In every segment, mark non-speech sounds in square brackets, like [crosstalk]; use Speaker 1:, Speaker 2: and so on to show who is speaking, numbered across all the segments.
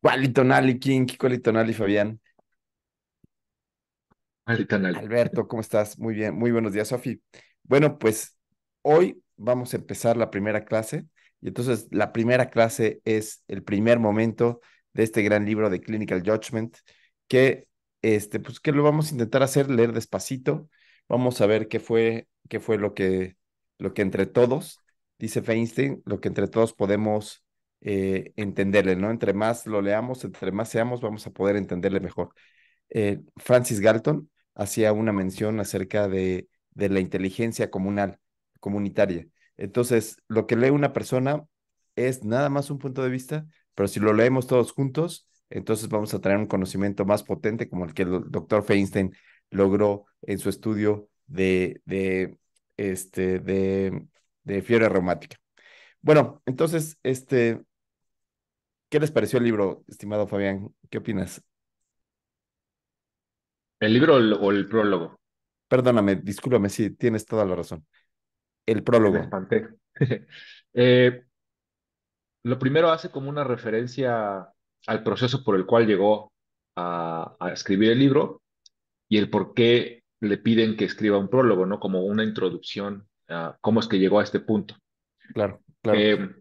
Speaker 1: ¿Cuál y King? ¿Cuál y Fabián?
Speaker 2: Alberto,
Speaker 1: ¿cómo estás? Muy bien, muy buenos días, Sofi. Bueno, pues hoy vamos a empezar la primera clase. Y entonces la primera clase es el primer momento de este gran libro de Clinical Judgment, que este, pues que lo vamos a intentar hacer, leer despacito. Vamos a ver qué fue, qué fue lo que, lo que entre todos, dice Feinstein, lo que entre todos podemos eh, entenderle, ¿no? Entre más lo leamos, entre más seamos, vamos a poder entenderle mejor. Eh, Francis Galton hacía una mención acerca de, de la inteligencia comunal, comunitaria. Entonces, lo que lee una persona es nada más un punto de vista, pero si lo leemos todos juntos, entonces vamos a tener un conocimiento más potente como el que el doctor Feinstein logró en su estudio de, de, este, de, de fiebre reumática. Bueno, entonces, este, ¿Qué les pareció el libro, estimado Fabián? ¿Qué opinas? ¿El libro o el, prólogo? Perdóname, discúlpame, sí, tienes toda la razón. El prólogo. [laughs] Eh, lo primero hace como una
Speaker 3: referencia al proceso por el cual llegó a, escribir el libro y el por qué le piden que escriba un prólogo, ¿no? Como una introducción a
Speaker 1: cómo es que llegó a este punto. Claro, claro. Eh,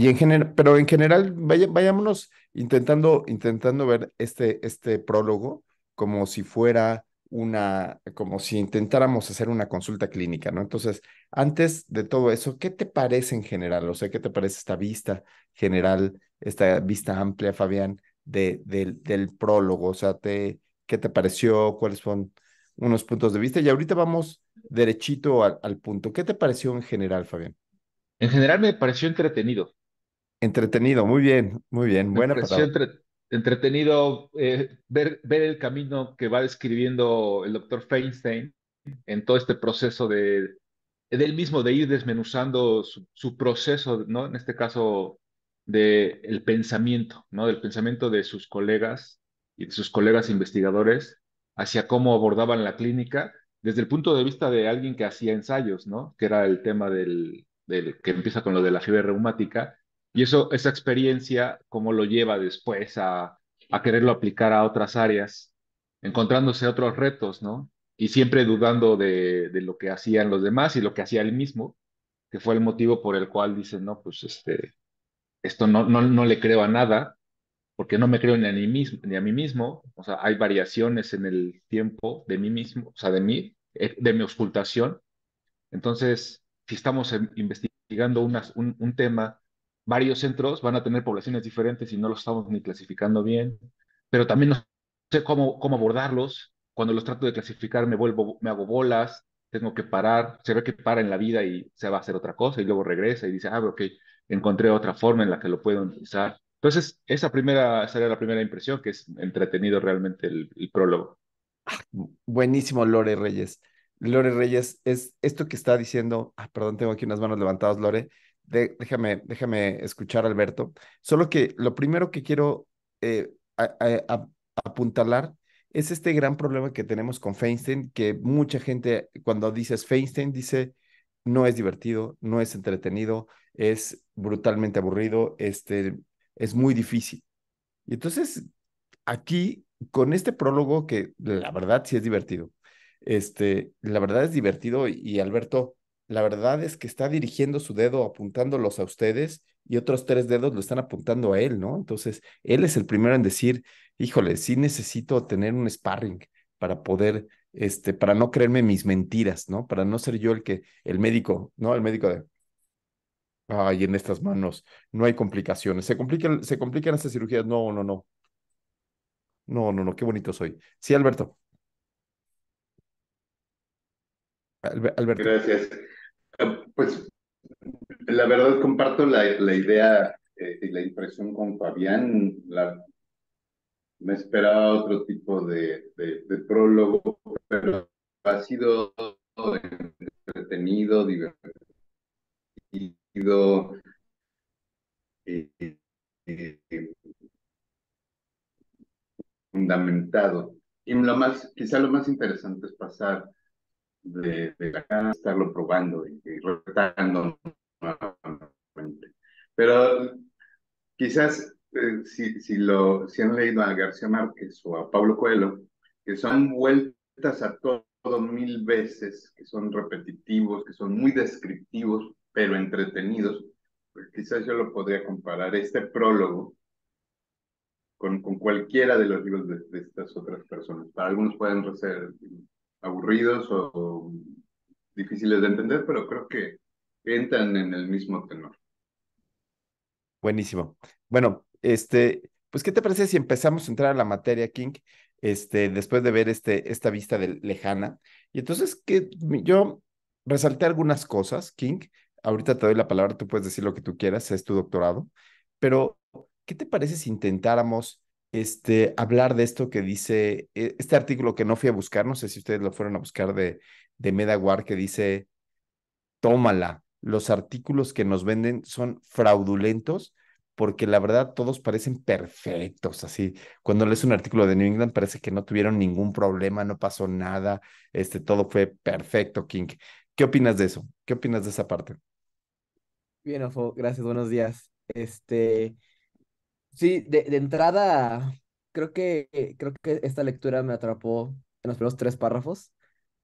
Speaker 1: y en general, pero en general, vayámonos intentando, intentando ver este, este prólogo como si fuera una, como si intentáramos hacer una consulta clínica, ¿no? Entonces, antes de todo eso, ¿qué te parece en general? O sea, ¿qué te parece esta vista general, esta vista amplia, Fabián, de, del prólogo? O sea, ¿te, ¿qué te pareció? ¿Cuáles son unos puntos de vista? Y ahorita vamos derechito al, al punto. ¿Qué te pareció en general, Fabián? En general me pareció entretenido. Entretenido, muy bien, muy bien.
Speaker 3: Me Buena pareció entretenido eh, ver, ver el camino que va describiendo el doctor Feinstein en todo este proceso de, del mismo, de ir desmenuzando su, proceso, ¿no? En este caso, del el pensamiento, ¿no? Del pensamiento de sus colegas y de sus colegas investigadores hacia cómo abordaban la clínica desde el punto de vista de alguien que hacía ensayos, ¿no? Que era el tema del, del que empieza con lo de la fiebre reumática y eso, esa experiencia, cómo lo lleva después a, quererlo aplicar a otras áreas, encontrándose otros retos, ¿no? Y siempre dudando de, lo que hacían los demás y lo que hacía él mismo, que fue el motivo por el cual dice, no, pues este, esto no, no, le creo a nada, porque no me creo ni a, mí mismo, ni o sea, hay variaciones en el tiempo de mí mismo, o sea, de mí, eh, de mi auscultación. Entonces, si estamos investigando un, un tema varios centros van a tener poblaciones diferentes y no los estamos ni clasificando bien, pero también no sé cómo, cómo abordarlos. Cuando los trato de clasificar me vuelvo, me hago bolas, tengo que parar, se ve que para en la vida y se va a hacer otra cosa y luego regresa y dice, ah, ok, encontré otra forma en la que lo puedo utilizar.
Speaker 1: Entonces, esa primera sería la primera impresión,
Speaker 3: que es entretenido realmente el, prólogo.
Speaker 1: buenísimo, Lore Reyes. Lore Reyes, es esto que está diciendo, ah, perdón, tengo aquí unas manos levantadas, Lore déjame, déjame escuchar, Alberto. Solo que lo primero que quiero eh, eh, apuntalar es este gran problema que tenemos con Feinstein, que mucha gente cuando dices Feinstein dice no es divertido, no es entretenido, es brutalmente aburrido, este, es muy difícil. Y entonces aquí con este prólogo que la verdad sí es divertido. Este, la verdad es divertido y Alberto la verdad es que está dirigiendo su dedo apuntándolos a ustedes y otros tres dedos lo están apuntando a él, ¿no? Entonces, él es el primero en decir, híjole, sí necesito tener un sparring para poder, este, para no creerme mis mentiras, ¿no? Para no ser yo el que, el médico, ¿no? El médico de, ay, en estas manos no hay complicaciones. ¿Se complican, se complican estas cirugías? No, no, no. No, no, no, qué bonito soy. Sí, Alberto. Alberto. Gracias
Speaker 2: pues la verdad comparto la, idea eh, y la impresión con Fabián. me esperaba otro tipo de, prólogo, pero ha sido entretenido, divertido. fundamentado. Y lo más, quizá lo más interesante es pasar de, estarlo probando y, y nuevamente. Pero quizás eh, si, si, lo, si han leído a García Márquez o a Pablo Coelho, que son vueltas a todo mil veces, que son repetitivos, que son muy descriptivos, pero entretenidos, pues quizás yo lo podría comparar, este prólogo, con, con cualquiera de los libros de, de estas otras personas. Para algunos pueden ser aburridos o difíciles de entender, pero creo que entran en el mismo tenor.
Speaker 1: Buenísimo. Bueno, este, pues, ¿qué te parece si empezamos a entrar a la materia, King? Este, después de ver este, esta vista de, lejana. Y entonces, que yo resalté algunas cosas, King. Ahorita te doy la palabra, tú puedes decir lo que tú quieras, es tu doctorado. Pero, ¿qué te parece si intentáramos este, hablar de esto que dice, e, este artículo que no fui a buscar, no sé si ustedes lo fueron a buscar de, de Medaguar, que dice, tómala, los artículos que nos venden son fraudulentos porque la verdad todos parecen perfectos, así. Cuando lees un artículo de New England parece que no tuvieron ningún problema, no pasó nada, este, todo fue perfecto, King. ¿Qué opinas de eso? ¿Qué opinas de esa parte?
Speaker 4: Bien, gracias, buenos días. Este, Sí, de, de entrada, creo que, creo que esta lectura me atrapó en los primeros tres párrafos,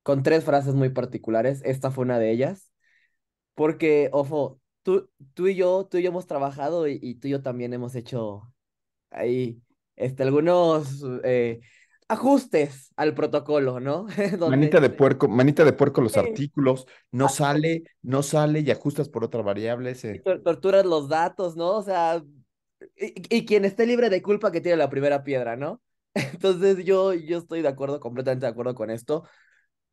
Speaker 4: con tres frases muy particulares. Esta fue una de ellas, porque, Ojo, tú, tú y yo, tú y yo hemos trabajado y, tú y yo también hemos hecho ahí este, algunos eh, ajustes al protocolo, ¿no? [laughs] Manita de
Speaker 1: puerco, manita de puerco los artículos, no sale, no sale y ajustas por otra variable.
Speaker 4: Torturas los datos, ¿no? O sea, y, quien esté libre de culpa que tiene la primera piedra, ¿no? [laughs] Entonces yo, yo estoy de acuerdo, completamente de acuerdo con esto.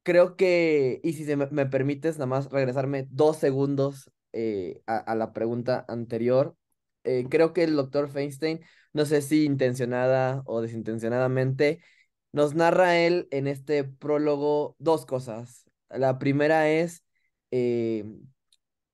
Speaker 4: Creo que, y si me, me, permites, nada más regresarme dos segundos eh, a, a, la pregunta anterior. Eh, creo que el doctor Feinstein, no sé si intencionada o desintencionadamente, nos narra él en este prólogo dos cosas. La primera es eh,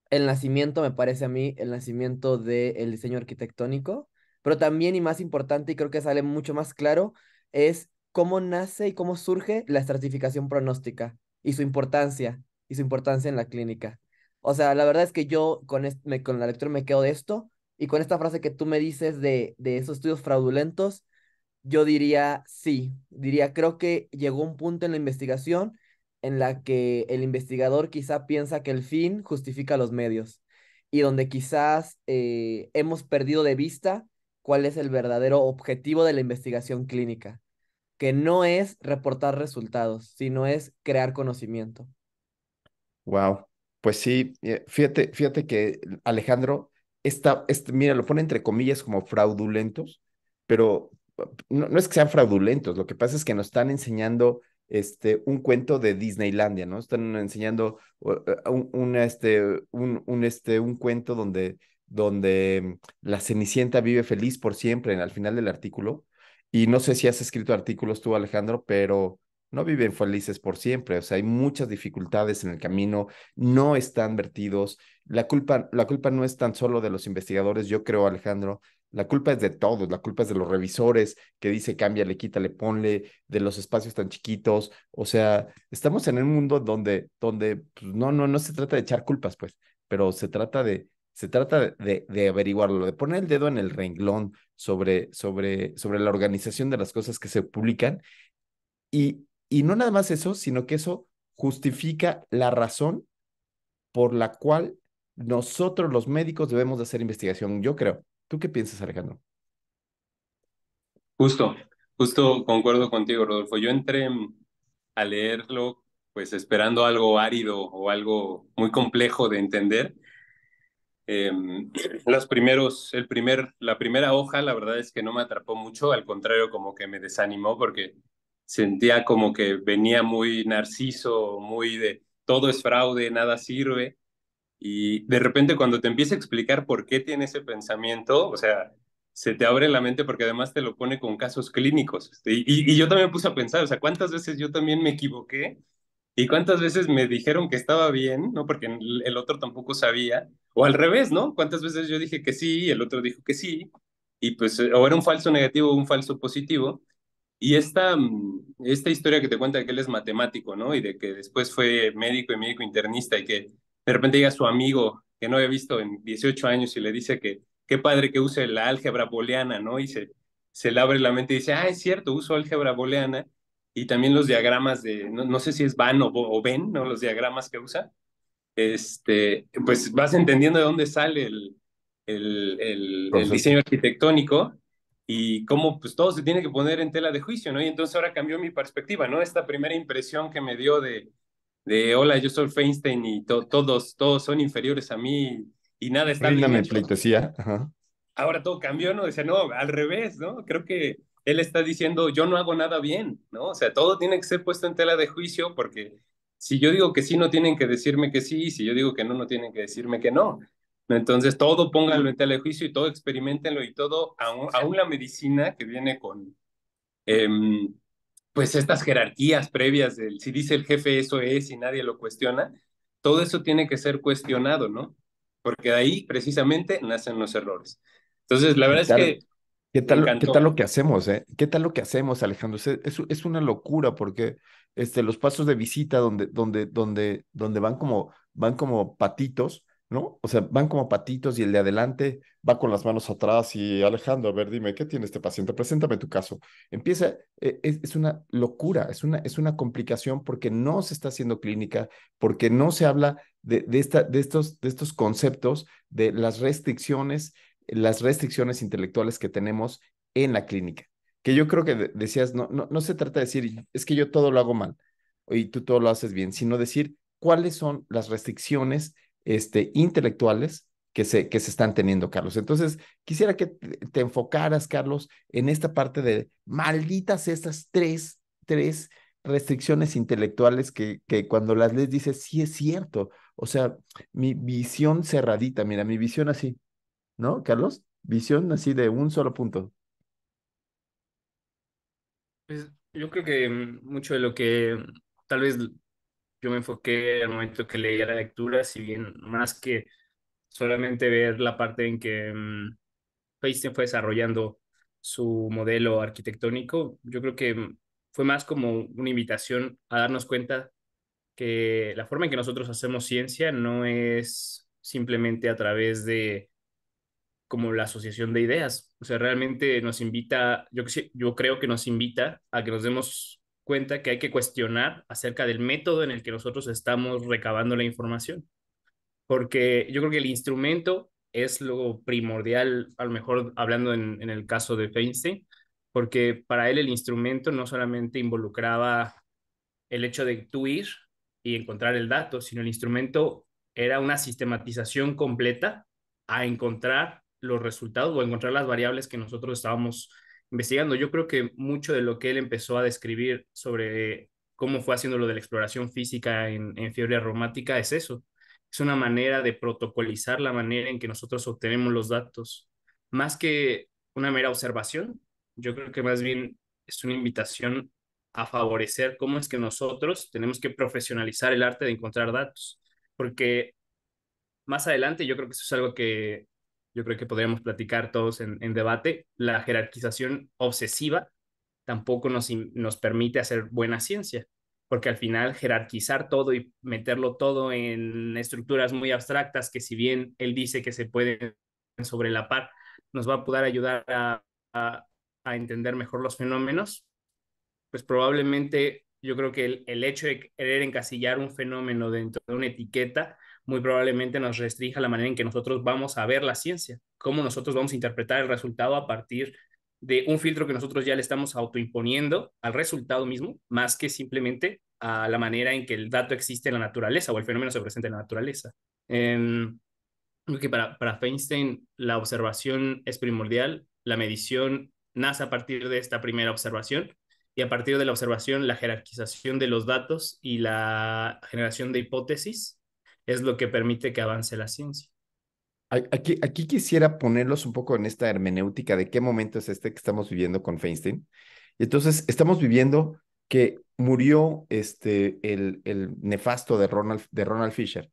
Speaker 4: el nacimiento, me parece a mí, el nacimiento del diseño arquitectónico, pero también y más importante, y creo que sale mucho más claro, es cómo nace y cómo surge la estratificación pronóstica y su importancia, y su importancia en la clínica. O sea, la verdad es que yo con, con la lectura me quedo de esto y con esta frase que tú me dices de, de esos estudios fraudulentos, yo diría sí, diría, creo que llegó un punto en la investigación en la que el investigador quizá piensa que el fin justifica los medios y donde quizás eh, hemos perdido de vista cuál es el verdadero objetivo de la investigación clínica, que no es reportar resultados, sino es crear conocimiento.
Speaker 1: Wow, pues sí, eh, fíjate, fíjate que Alejandro, este, mira, lo pone entre comillas como fraudulentos, pero no, no, es que sean fraudulentos, lo que pasa es que nos están enseñando este, un cuento de Disneylandia, ¿no? Están enseñando eh, un, este, un, este, un cuento donde, donde la Cenicienta vive feliz por siempre al final del artículo. Y no sé si has escrito artículos tú, Alejandro, pero no viven felices por siempre. O sea, hay muchas dificultades en el camino, no están vertidos. La culpa, la culpa no es tan solo de los investigadores, yo creo, Alejandro, la culpa es de todos, la culpa es de los revisores que dice cambia le quita le ponle, de los espacios tan chiquitos. O sea, estamos en un mundo donde, donde pues, no, no, no se trata de echar culpas, pues, pero se trata de, se trata de, de, averiguarlo, de poner el dedo en el renglón sobre, sobre, sobre la organización de las cosas que se publican. Y, y no nada más eso, sino que eso justifica la razón por la cual nosotros los médicos debemos de hacer investigación, yo creo. ¿Tú qué piensas, Alejandro?
Speaker 5: Justo, justo concuerdo contigo, Rodolfo. Yo entré a leerlo pues esperando algo árido o algo muy complejo de entender. Em, [clears throat] los primeros, el primer, la primera hoja, la verdad es que no me atrapó mucho, al contrario, como que me desanimó porque sentía como que venía muy narciso, muy de todo es fraude, nada sirve. Y de repente cuando te empieza a explicar por qué tiene ese pensamiento, o sea, se te abre la mente porque además te lo pone con casos clínicos. Este, y, y, yo también puse a pensar, o sea, cuántas veces yo también me equivoqué y cuántas veces me dijeron que estaba bien, ¿no? Porque el otro tampoco sabía. O al revés, ¿no? Cuántas veces yo dije que sí y el otro dijo que sí. Y pues eh, o era un falso negativo o un falso positivo. Y esta, mm, esta historia que te cuenta de que él es matemático, ¿no? Y de que después fue médico y médico internista y que de repente llega su amigo que no había visto en 18 años y le dice que qué padre que use la álgebra booleana, ¿no? Y se, se le abre la mente y dice, ah, es cierto, uso álgebra booleana y también los diagramas de, no, sé si es van o, o ven, ¿no? Los diagramas que usa. Este, pues vas entendiendo de dónde sale el, el, el, el, diseño arquitectónico y cómo pues todo se tiene que poner en tela de juicio, ¿no? Y entonces ahora cambió mi perspectiva, ¿no? Esta primera impresión que me dio de, de hola, yo soy Feinstein y todos, todos son inferiores a mí y nada está Ríndame bien. Ahora todo cambió, ¿no? Decía, no, al revés, ¿no? Creo que él está diciendo, yo no hago nada bien, ¿no? O sea, todo tiene que ser puesto en tela de juicio porque si yo digo que sí, no tienen que decirme que sí, y si yo digo que no, no tienen que decirme que no. Entonces, todo pónganlo en tela de juicio y todo experimentenlo y todo, aún, aún la medicina que viene con, em, pues estas jerarquías previas del si dice el jefe eso es y nadie lo cuestiona, todo eso tiene que ser cuestionado, ¿no? Porque de ahí precisamente nacen los errores. Entonces, la verdad es que... ¿qué
Speaker 1: tal, ¿Qué tal lo que hacemos, eh? ¿Qué tal lo que hacemos, Alejandro? Es, es una locura porque este, los pasos de visita donde, donde, donde, donde van, como, van como patitos, ¿no? O sea, van como patitos y el de adelante va con las manos atrás y Alejandro, a ver, dime, ¿qué tiene este paciente? Preséntame tu caso. Empieza, eh, es, una locura, es una, es una complicación porque no se está haciendo clínica, porque no se habla de, esta, de, estos, de estos conceptos, de las restricciones, las restricciones intelectuales que tenemos en la clínica. Que yo creo que decías, no, no, no se trata de decir, es que yo todo lo hago mal y tú todo lo haces bien, sino decir cuáles son las restricciones este, intelectuales que se, que se están teniendo, Carlos. Entonces, quisiera que te enfocaras, Carlos, en esta parte de malditas estas tres, tres restricciones intelectuales que, que cuando las lees dices, sí es cierto. O sea, mi visión cerradita, mira, mi visión así, ¿no, Carlos? Visión así de un solo punto.
Speaker 6: Pues, yo creo que mm, mucho de lo que mm, tal vez yo me enfoqué al momento que leía la lectura, si bien más que solamente ver la parte en que Feinstein mm, fue desarrollando su modelo arquitectónico, yo creo que mm, fue más como una invitación a darnos cuenta que la forma en que nosotros hacemos ciencia no es simplemente a través de como la asociación de ideas. O sea, realmente nos invita, yo, yo creo que nos invita a que nos demos cuenta que hay que cuestionar acerca del método en el que nosotros estamos recabando la información. Porque yo creo que el instrumento es lo primordial, a lo mejor hablando en, el caso de Feinstein, porque para él el instrumento no solamente involucraba el hecho de tuir y encontrar el dato, sino el instrumento era una sistematización completa a encontrar los resultados o encontrar las variables que nosotros estábamos investigando. Yo creo que mucho de lo que él empezó a describir sobre cómo fue haciendo lo de la exploración física en, en fiebre aromática es eso. Es una manera de protocolizar la manera en que nosotros obtenemos los datos. Más que una mera observación, yo creo que más bien es una invitación a favorecer cómo es que nosotros tenemos que profesionalizar el arte de encontrar datos, porque más adelante yo creo que eso es algo que yo creo que podríamos platicar todos en, debate, la jerarquización obsesiva tampoco nos, nos permite hacer buena ciencia, porque al final jerarquizar todo y meterlo todo en estructuras muy abstractas que si bien él dice que se pueden sobre la par, nos va a poder ayudar a, entender mejor los fenómenos, pues probablemente yo creo que el, el, hecho de querer encasillar un fenómeno dentro de una etiqueta muy probablemente nos restrinja la manera en que nosotros vamos a ver la ciencia, cómo nosotros vamos a interpretar el resultado a partir de un filtro que nosotros ya le estamos autoimponiendo al resultado mismo, más que simplemente a la manera en que el dato existe en la naturaleza o el fenómeno se presenta en la naturaleza. Em, para, para Feinstein la observación es primordial, la medición nace a partir de esta primera observación y a partir de la observación la jerarquización de los datos y la generación de hipótesis es lo que permite que avance la ciencia.
Speaker 1: Aquí, quisiera ponerlos un poco en esta hermenéutica de qué momento es este que estamos viviendo con Feinstein. Y Entonces, estamos viviendo que murió este, el, el nefasto de Ronald, de Ronald Fisher,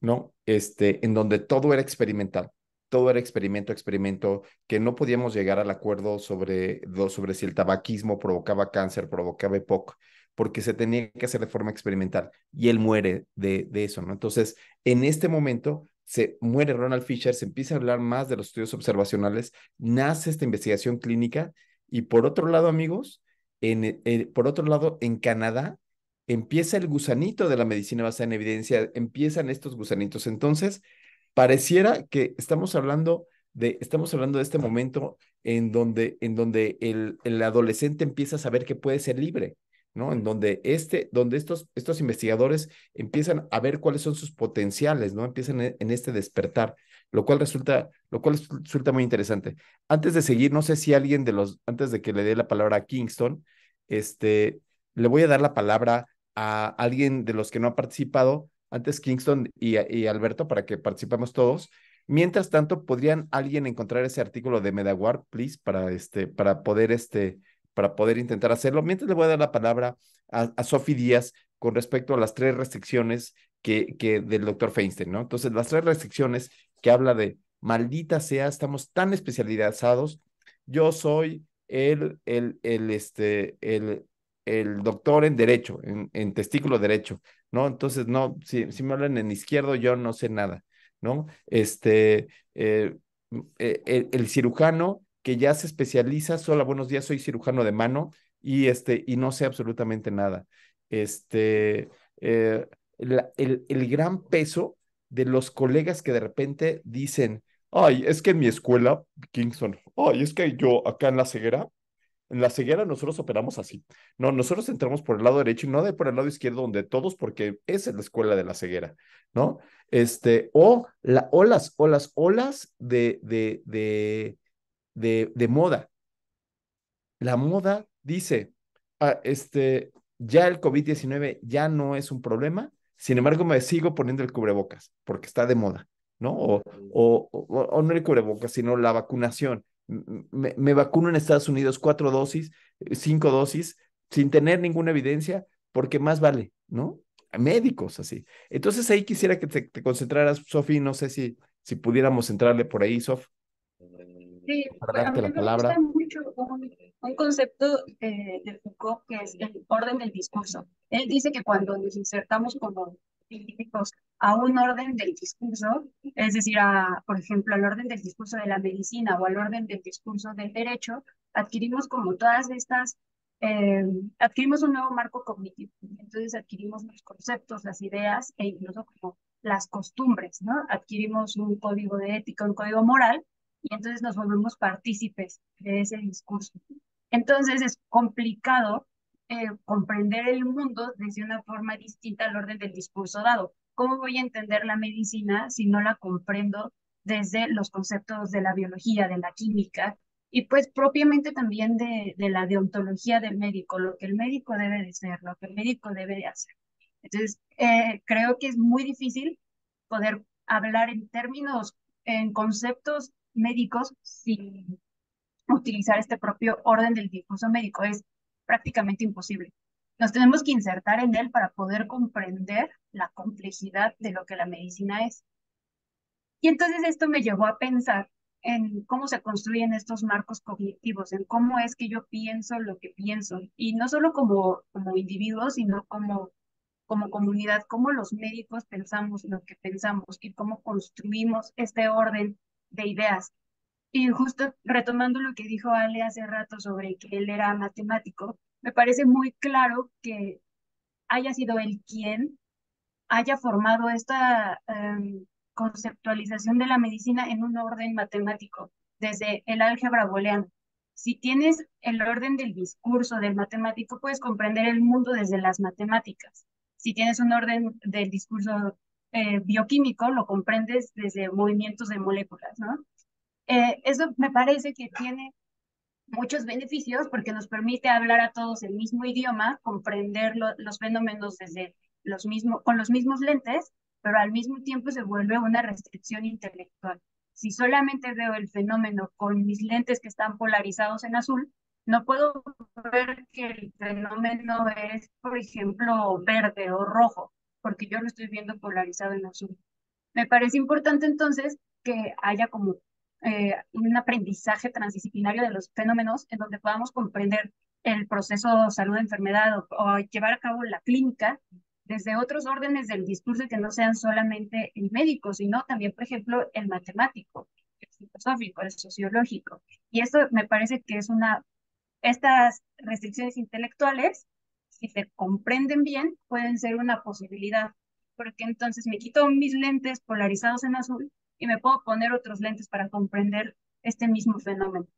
Speaker 1: ¿no? Este, en donde todo era experimental, todo era experimento, experimento, que no podíamos llegar al acuerdo sobre, sobre si el tabaquismo provocaba cáncer, provocaba EPOC, porque se tenía que hacer de forma experimental y él muere de, eso, ¿no? Entonces, en este momento se muere Ronald Fisher, se empieza a hablar más de los estudios observacionales, nace esta investigación clínica y por otro lado, amigos, en, eh, eh, por otro lado, en Canadá empieza el gusanito de la medicina basada en evidencia, empiezan estos gusanitos. Entonces, pareciera que estamos hablando de, estamos hablando de este momento en donde, en donde el, el adolescente empieza a saber que puede ser libre, ¿no? En donde, este, donde estos, estos investigadores empiezan a ver cuáles son sus potenciales, ¿no? Empiezan e, en, este despertar, lo cual, resulta, lo cual resulta muy interesante. Antes de seguir, no sé si alguien de los, antes de que le dé la palabra a Kingston, este, le voy a dar la palabra a alguien de los que no ha participado, antes Kingston y, y Alberto, para que participemos todos. Mientras tanto, ¿podrían alguien encontrar ese artículo de Medawar, please, para, este, para poder este, para poder intentar hacerlo. Mientras le voy a dar la palabra a, a Díaz con respecto a las tres restricciones que, que del doctor Feinstein, ¿no? Entonces, las tres restricciones que habla de, maldita sea, estamos tan especializados, yo soy el, el, el, este, el, el doctor en derecho, en, testículo derecho, ¿no? Entonces, no, si, me hablan en izquierdo, yo no sé nada, ¿no? Este, eh, eh, el, cirujano que ya se especializa, hola, buenos días, soy cirujano de mano y, este, y no sé absolutamente nada. Este, eh, el, el gran peso de los colegas que de repente dicen, ay, es que en mi escuela, Kingston, ay, es que yo acá en la ceguera, en la ceguera nosotros operamos así. No, nosotros entramos por el lado derecho y no de por el lado izquierdo donde todos, porque es la escuela de la ceguera, ¿no? Este, o la, olas, olas, olas de, de, de, de, moda. La moda dice, ah, este, ya el COVID-19 ya no es un problema, sin embargo me sigo poniendo el cubrebocas porque está de moda, ¿no? O, no el cubrebocas, sino la vacunación. Me, vacuno en Estados Unidos cuatro dosis, cinco dosis, sin tener ninguna evidencia, porque más vale, ¿no? médicos así. Entonces ahí quisiera que te, te concentraras, Sofi, no sé si, si pudiéramos entrarle por ahí, Sof
Speaker 7: sí, pues, a mí me gusta mucho un, concepto eh, de Foucault que es el orden del discurso. Él dice que cuando nos insertamos como científicos a un orden del discurso, es decir, a, por ejemplo, al orden del discurso de la medicina o al orden del discurso del derecho, adquirimos como todas estas, eh, adquirimos un nuevo marco cognitivo. Entonces adquirimos los conceptos, las ideas e incluso como las costumbres, ¿no? Adquirimos un código de ética, un código moral y entonces nos volvemos partícipes de ese discurso. Entonces es complicado eh, comprender el mundo desde una forma distinta al orden del discurso dado. ¿Cómo voy a entender la medicina si no la comprendo desde los conceptos de la biología, de la química y pues propiamente también de, de la deontología del médico, lo que el médico debe de ser, lo que el médico debe de hacer? Entonces, eh, creo que es muy difícil poder hablar en términos, en conceptos médicos sin utilizar este propio orden del discurso médico. Es prácticamente imposible. Nos tenemos que insertar en él para poder comprender la complejidad de lo que la medicina es. Y entonces esto me llevó a pensar en cómo se construyen estos marcos cognitivos, en cómo es que yo pienso lo que pienso, y no solo como, como individuo, sino como, como comunidad, cómo los médicos pensamos lo que pensamos y cómo construimos este orden de ideas. Y justo retomando lo que dijo Ale hace rato sobre que él era matemático, me parece muy claro que haya sido él quien haya formado esta em, conceptualización de la medicina en un orden matemático, desde el álgebra booleana. Si tienes el orden del discurso del matemático, puedes comprender el mundo desde las matemáticas. Si tienes un orden del discurso eh, bioquímico lo comprendes desde movimientos de moléculas, ¿no? Eh, eso me parece que tiene muchos beneficios porque nos permite hablar a todos el mismo idioma, comprender los fenómenos desde los con los mismos lentes, pero al mismo tiempo se vuelve una restricción intelectual. Si solamente veo el fenómeno con mis lentes que están polarizados en azul, no puedo ver que el fenómeno es, por ejemplo, verde o rojo porque yo lo estoy viendo polarizado en azul. Me parece importante entonces que haya como eh, un aprendizaje transdisciplinario de los fenómenos en donde podamos comprender el proceso salud-enfermedad o, llevar a cabo la clínica desde otros órdenes del discurso que no sean solamente el médico, sino también, por ejemplo, el matemático, el filosófico, el sociológico. Y esto me parece que es una, estas restricciones intelectuales si se comprenden bien, pueden ser una posibilidad, porque entonces me quito mis lentes polarizados en azul y me puedo poner otros lentes para comprender este mismo fenómeno.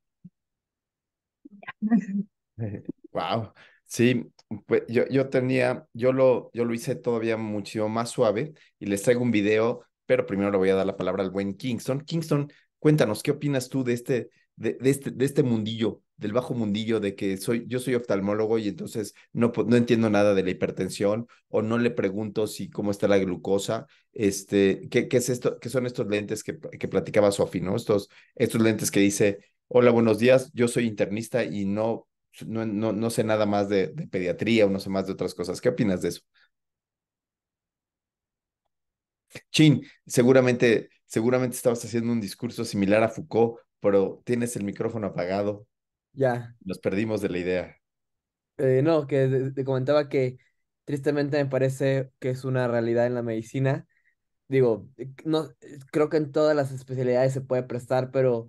Speaker 1: Wow, [laughs] sí, pues yo, yo tenía, yo lo, yo lo hice todavía mucho más suave y les traigo un video, pero primero le voy a dar la palabra al buen Kingston. Kingston, cuéntanos, ¿qué opinas tú de este, de este, de este mundillo del bajo mundillo de que soy, yo soy oftalmólogo y entonces no, no entiendo nada de la hipertensión o no le pregunto si cómo está la glucosa, este, ¿qué, es esto? ¿Qué son estos lentes que, platicaba Sofi, Estos, estos lentes que dice, hola, buenos días, yo soy internista y no, no, no, sé nada más de, pediatría o no sé más de otras cosas. ¿Qué opinas de eso? Chin, seguramente, seguramente estabas haciendo un discurso similar a Foucault, pero tienes el micrófono apagado. Ya. Nos perdimos de la idea.
Speaker 4: Eh, no, que te comentaba que tristemente me parece que es una realidad en la medicina. Digo, eh, no, eh, creo que en todas las especialidades se puede prestar, pero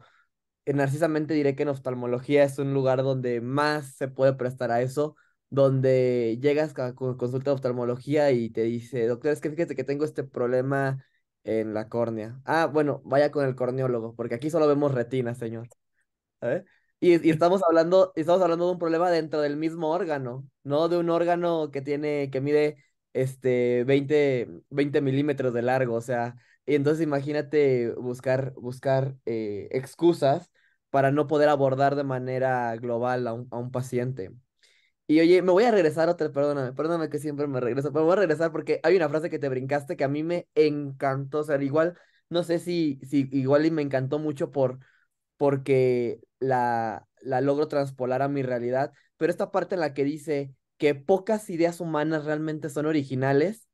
Speaker 4: narcisamente diré que en oftalmología es un lugar donde más se puede prestar a eso, donde llegas con consulta de oftalmología y te dice, doctor, es que fíjate que tengo este problema en la córnea. Ah, bueno, vaya con el corneólogo, porque aquí solo vemos retina, señor. Y, estamos hablando, estamos hablando de un problema dentro del mismo órgano, no de un órgano que tiene, que mide este 20, 20 milímetros de largo. O sea, y entonces imagínate buscar, buscar eh, excusas para no poder abordar de manera global a un, a un paciente. Y oye, me voy a regresar otra, perdóname, perdóname que siempre me regreso, pero me voy a regresar porque hay una frase que te brincaste que a mí me encantó, o sea, igual, no sé si, si igual y me encantó mucho por, porque la, logro transpolar a mi realidad, pero esta parte en la que dice que pocas ideas humanas realmente son originales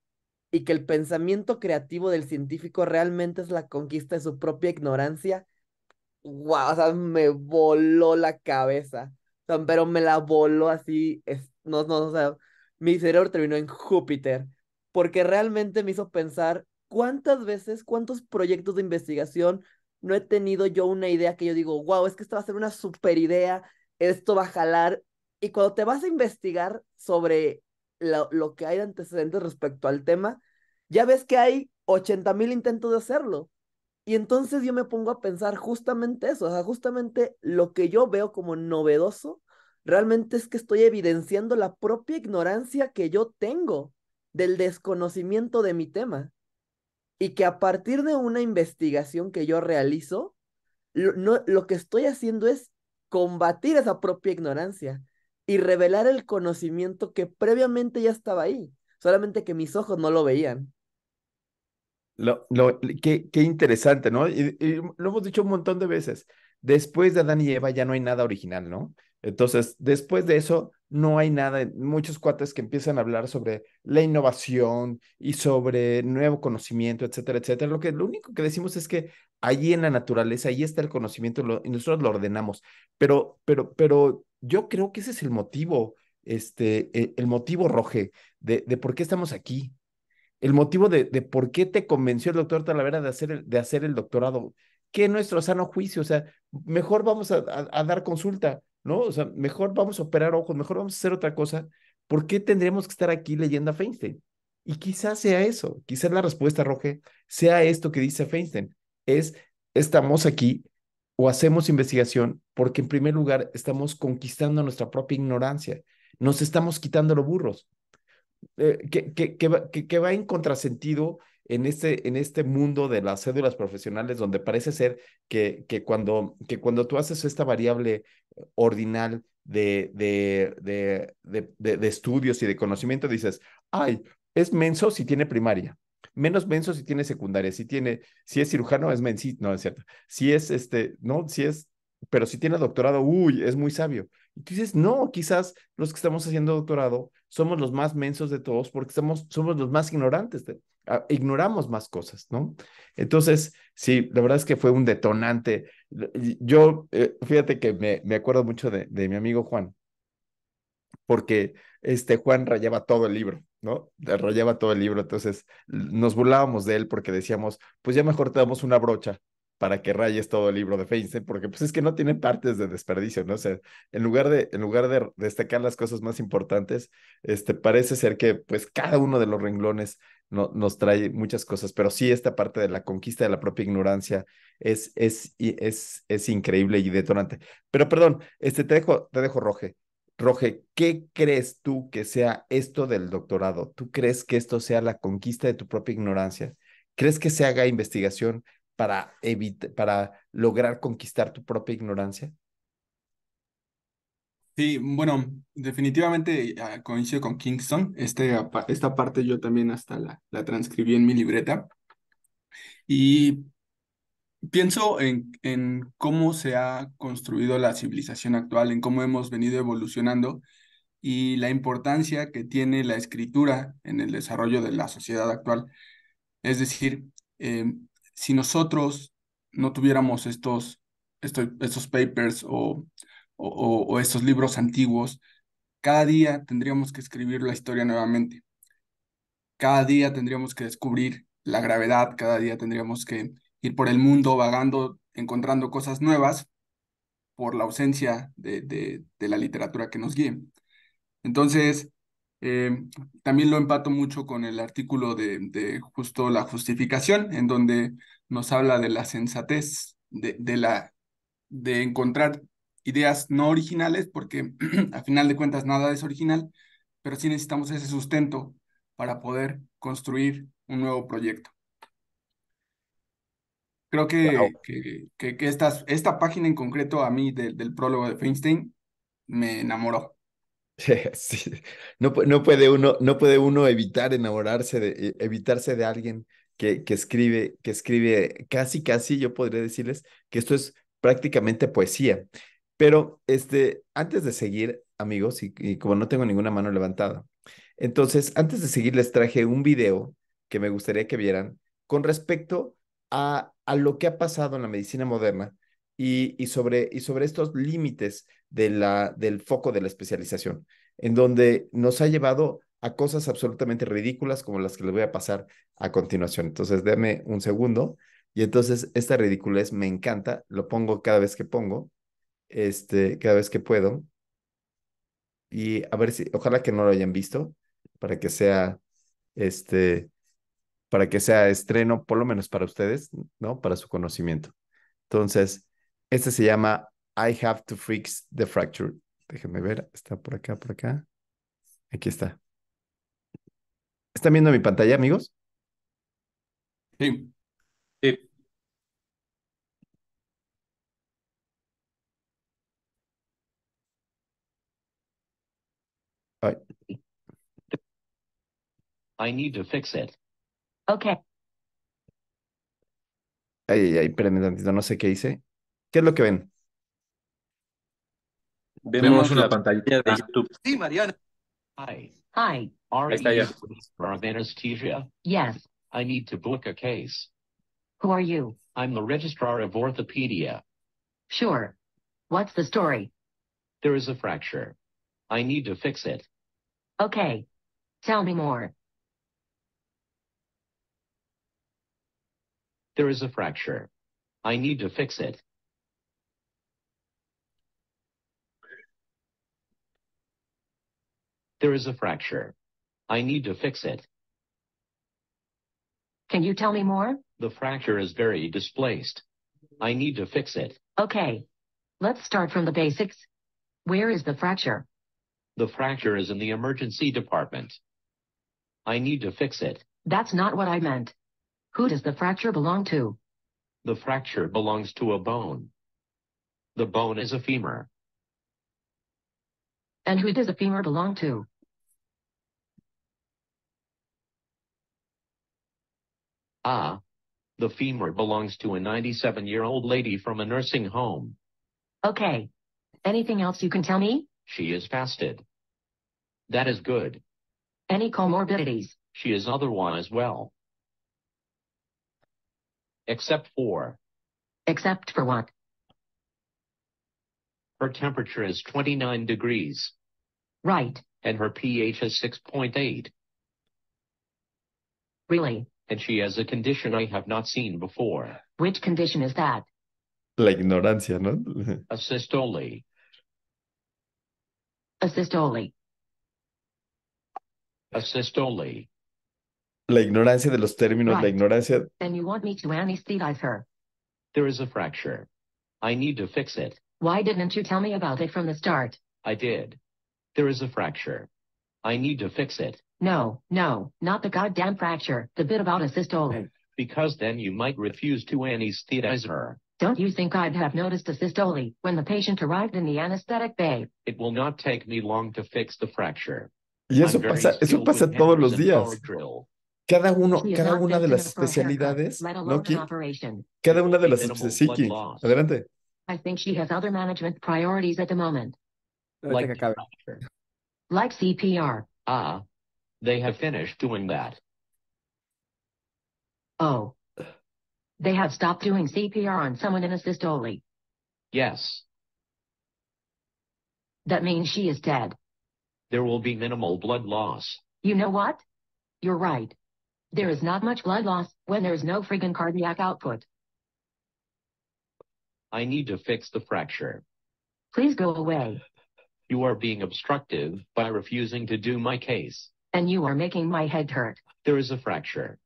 Speaker 4: y que el pensamiento creativo del científico realmente es la conquista de su propia ignorancia, wow, o sea, me voló la cabeza, pero me la voló así, no, no, o sea, mi cerebro terminó en Júpiter, porque realmente me hizo pensar cuántas veces, cuántos proyectos de investigación no he tenido yo una idea que yo digo, wow, es que esto va a ser una super idea, esto va a jalar. Y cuando te vas a investigar sobre lo, lo que hay de antecedentes respecto al tema, ya ves que hay 80 mil intentos de hacerlo. Y entonces yo me pongo a pensar justamente eso, o sea, justamente lo que yo veo como novedoso, realmente es que estoy evidenciando la propia ignorancia que yo tengo del desconocimiento de mi tema y que a partir de una investigación que yo realizo, lo, no, lo que estoy haciendo es combatir esa propia ignorancia y revelar el conocimiento que previamente ya estaba ahí, solamente que mis ojos no lo veían.
Speaker 1: Lo, lo, qué, interesante, ¿no? Y, y lo hemos dicho un montón de veces. Después de Adán y Eva ya no hay nada original, ¿no? Entonces, después de eso, no hay nada, muchos cuates que empiezan a hablar sobre la innovación y sobre nuevo conocimiento, etcétera, etcétera. Lo que único que decimos es que allí en la naturaleza, ahí está el conocimiento y nosotros lo ordenamos. Pero, pero, pero yo creo que ese es el motivo, este, e, el, motivo roje de, de, por qué estamos aquí. El motivo de, de, por qué te convenció el doctor Talavera de hacer el, de hacer el doctorado, que nuestro sano juicio, o sea, mejor vamos a dar consulta ¿no? O sea, mejor vamos a operar ojos, mejor vamos a hacer otra cosa. ¿Por qué tendríamos que estar aquí leyendo a Feinstein? Y quizás sea eso, quizás la respuesta, Roge, sea esto que dice Feinstein, es estamos aquí o hacemos investigación porque en primer lugar estamos conquistando nuestra propia ignorancia, nos estamos quitando los burros, que, eh, que va en contrasentido en este, en este mundo de las cédulas profesionales donde parece ser que, que, cuando, que cuando tú haces esta variable ordinal de, de, de, de, estudios y de conocimiento, dices, ay, es menso si tiene primaria, menos menso si tiene secundaria, si tiene, si es cirujano es menso, no es cierto, si es este, no, si es, pero si tiene doctorado, uy, es muy sabio. Y tú dices, no, quizás los que estamos haciendo doctorado somos los más mensos de todos porque somos los más ignorantes. De, ignoramos más cosas, ¿no? Entonces, sí, la verdad es que fue un detonante. Yo, eh, fíjate que me, acuerdo mucho de, de, mi amigo Juan, porque este Juan rayaba todo el libro, ¿no? Rayaba todo el libro, entonces nos burlábamos de él porque decíamos, pues ya mejor te damos una brocha para que rayes todo el libro de Feinstein, porque pues es que no tiene partes de desperdicio, ¿no? O sea, en lugar de, en lugar de destacar las cosas más importantes, este, parece ser que pues cada uno de los renglones no, nos trae muchas cosas, pero sí esta parte de la conquista de la propia ignorancia es, es, es, es increíble y detonante. Pero perdón, este, te dejo, te dejo, Roge. Roge, ¿qué crees tú que sea esto del doctorado? ¿Tú crees que esto sea la conquista de tu propia ignorancia? ¿Crees que se haga investigación? para, para lograr conquistar tu propia ignorancia?
Speaker 8: Sí, bueno, definitivamente ah, coincido con Kingston. Este, esta parte yo también hasta la, la transcribí en mi libreta. Y pienso en, en cómo se ha construido la civilización actual, en cómo hemos venido evolucionando y la importancia que tiene la escritura en el desarrollo de la sociedad actual. Es decir, em, si nosotros no tuviéramos estos, estos, papers o, o, estos libros antiguos, cada día tendríamos que escribir la historia nuevamente. Cada día tendríamos que descubrir la gravedad, cada día tendríamos que ir por el mundo vagando, encontrando cosas nuevas por la ausencia de, de, de la literatura que nos guíe. Entonces, eh, también lo empato mucho con el artículo de, justo la justificación, en donde nos habla de la sensatez, de, de, la, de encontrar ideas no originales, porque [clears throat] a final de cuentas nada es original, pero sí necesitamos ese sustento para poder construir un nuevo proyecto. Creo que, que, que, esta, esta página en concreto a mí del prólogo de Feinstein
Speaker 1: me enamoró. [laughs] No, no, puede uno, no puede uno evitar enamorarse de, e, evitarse de alguien que, que escribe, que escribe casi, casi, yo podría decirles que esto es prácticamente poesía. Pero este, antes de seguir, amigos, y, como no tengo ninguna mano levantada, entonces, antes de seguir, les traje un video que me gustaría que vieran con respecto a lo que ha pasado en la medicina moderna y, sobre, y sobre estos límites de la, del foco de la especialización, en donde nos ha llevado a cosas absolutamente ridículas como las que les voy a pasar a continuación. Entonces, déme un segundo. Y entonces, esta ridiculez me encanta, lo pongo cada vez que pongo, este, cada vez que puedo. Y a ver si, ojalá que no lo hayan visto, para que sea, este, para que sea estreno, por lo menos para ustedes, ¿no? Para su conocimiento. Entonces, este se llama I Have to Fix the Fracture. Déjenme ver, está por acá, por acá. Aquí está. ¿Están viendo mi pantalla, amigos?
Speaker 5: Sí. sí.
Speaker 9: I need to fix it.
Speaker 10: Okay.
Speaker 1: Ay, ay, ay, espérenme tantito, no sé qué hice. ¿Qué es lo que ven?
Speaker 9: Vemos una
Speaker 5: pantalla de YouTube.
Speaker 9: Sí, Mariana. Hi. Hi. Are Está you anesthesia? Yes. I need to book a case. Who are you? I'm the registrar of orthopedia.
Speaker 10: Sure. What's the story?
Speaker 9: There is a fracture. I need to fix it. Okay.
Speaker 10: Tell me more.
Speaker 9: There is a fracture. I need to fix it. There is a fracture. I need to fix it.
Speaker 10: Can you tell me more?
Speaker 9: The fracture is very displaced. I need to fix it.
Speaker 10: Okay. Let's start from the basics. Where is the fracture?
Speaker 9: The fracture is in the emergency department. I need to fix it.
Speaker 10: That's not what I meant. Who does the fracture belong to?
Speaker 9: The fracture belongs to a bone. The bone is a femur.
Speaker 10: And who does the femur belong to?
Speaker 9: Ah. The femur belongs to a 97-year-old lady from a nursing home.
Speaker 10: Okay. Anything else you can tell me?
Speaker 9: She is fasted. That is good.
Speaker 10: Any comorbidities?
Speaker 9: She is otherwise well. Except for. Except for what? Her temperature is 29 degrees. Right. And her pH is 6.8. Really? And she has a condition I have not seen before.
Speaker 10: Which condition is that?
Speaker 1: La ignorancia, ¿no?
Speaker 9: a [laughs] systole.
Speaker 10: A systole.
Speaker 9: A
Speaker 1: La ignorancia de los términos, right. la ignorancia.
Speaker 10: And you want me to anesthetize her. There is a
Speaker 9: fracture. I need to fix it.
Speaker 10: Why didn't you tell me about it from the start?
Speaker 9: I did. There is a fracture. I need to fix it.
Speaker 10: No, no, not the goddamn fracture, the bit about a systole.
Speaker 9: Because then you might refuse to anesthetize her.
Speaker 10: Don't you think I'd have noticed a systole when the patient arrived in the anesthetic bay?
Speaker 9: It will not take me long to fix the fracture. Y eso pasa, eso pasa todos los días.
Speaker 1: Cada uno, cada una de las especialidades, ¿no? Cada una de las sí, Adelante.
Speaker 10: I think she has other management priorities at the moment like, like, like CPR.
Speaker 9: Ah. Uh, they have finished doing that.
Speaker 10: Oh. They have stopped doing CPR on someone in assist only. Yes. That means she is dead.
Speaker 9: There will be minimal blood loss.
Speaker 10: You know what? You're right. There is not much blood loss when there's no friggin' cardiac output.
Speaker 9: I need to fix the fracture.
Speaker 10: Please go away.
Speaker 9: You are being obstructive by refusing to do my case.
Speaker 10: And you are making my head hurt.
Speaker 9: There is a fracture.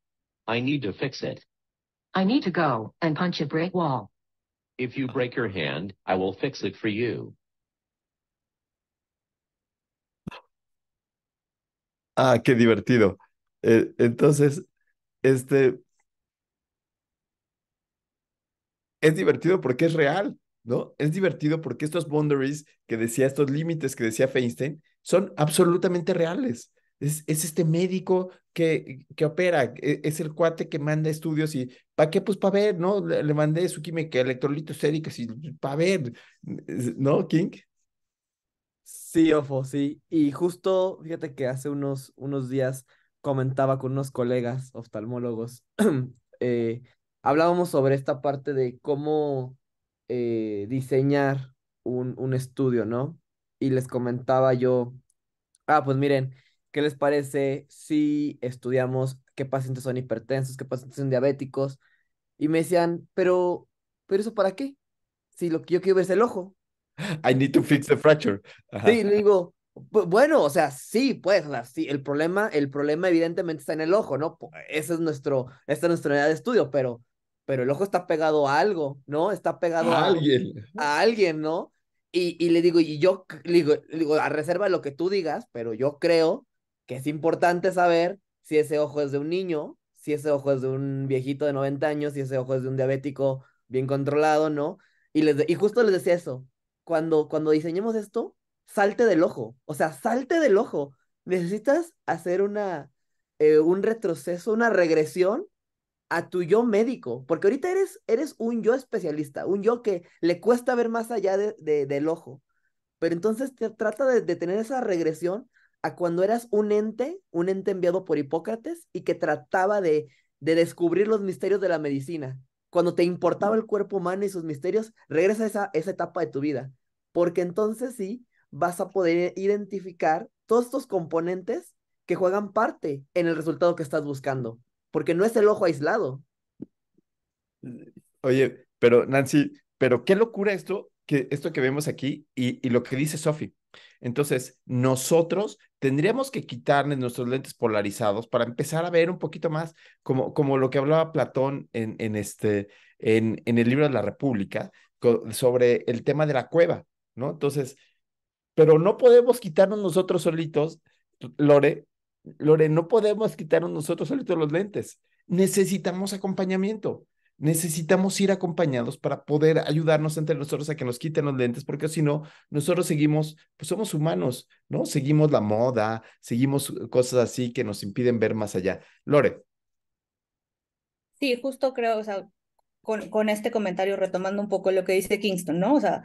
Speaker 9: I need to fix it.
Speaker 10: I need to go and punch a brick wall.
Speaker 9: If you break your hand, I will fix it for you.
Speaker 1: Ah, qué divertido. Eh, entonces, este... Es divertido porque es real. ¿no? Es divertido porque estos boundaries que decía, estos límites que decía Feinstein, son absolutamente reales. Es, este médico que, que opera, e, es el cuate que manda estudios y ¿para qué? Pues para ver, ¿no? Le, mandé su química, electrolitos séricos y para ver, ¿no, King?
Speaker 4: Sí, Ofo, sí. Y justo, fíjate que hace unos, unos días comentaba con unos colegas oftalmólogos, [clears throat] eh, hablábamos sobre esta parte de cómo eh, diseñar un, un estudio, ¿no? Y les comentaba yo, ah, pues miren, ¿qué les parece si estudiamos qué pacientes son hipertensos, qué pacientes son diabéticos? Y me decían, pero, pero eso para qué? Si lo que yo quiero ver es el ojo.
Speaker 1: [laughs] I need to fix the
Speaker 4: fracture. Sí, le digo, bueno, o sea, sí, pues, sí, el problema, el problema evidentemente está en el ojo, ¿no? Pues, ese es nuestro, esta es nuestra unidad de estudio, pero pero el ojo está pegado a algo, ¿no? Está pegado a, alguien. A alguien, ¿no? Y, le digo, y yo digo, a reserva lo que tú digas, pero yo creo que es importante saber si ese ojo es de un niño, si ese ojo es de un viejito de 90 años, si ese ojo es de un diabético bien controlado, ¿no? Y, justo les decía eso, cuando, cuando diseñemos esto, salte del ojo, o sea, salte del ojo. Necesitas hacer una, eh, un retroceso, una regresión a tu yo médico, porque ahorita eres, eres un yo especialista, un yo que le cuesta ver más allá de, del ojo. Pero entonces te trata de, tener esa regresión a cuando eras un ente, un ente enviado por Hipócrates y que trataba de, de descubrir los misterios de la medicina. Cuando te importaba el cuerpo humano y sus misterios, regresa a esa, esa etapa de tu vida, porque entonces sí vas a poder identificar todos estos componentes que juegan parte en el resultado que estás buscando porque no es el ojo aislado.
Speaker 1: Oye, pero Nancy, pero qué locura esto que, esto que vemos aquí y, lo que dice Sophie. Entonces, nosotros tendríamos que quitarle nuestros lentes polarizados para empezar a ver un poquito más como, como lo que hablaba Platón en, este, en, en el libro de la República sobre el tema de la cueva, ¿no? Entonces, pero no podemos quitarnos nosotros solitos, Lore, Lore, no podemos quitarnos nosotros solitos los lentes. Necesitamos acompañamiento. Necesitamos ir acompañados para poder ayudarnos entre nosotros a que nos quiten los lentes, porque si no, nosotros seguimos, pues somos humanos, ¿no? Seguimos la moda, seguimos cosas así que nos impiden ver más allá. Lore.
Speaker 11: Sí, justo creo, o sea, con, con este comentario retomando un poco lo que dice Kingston, ¿no? O sea,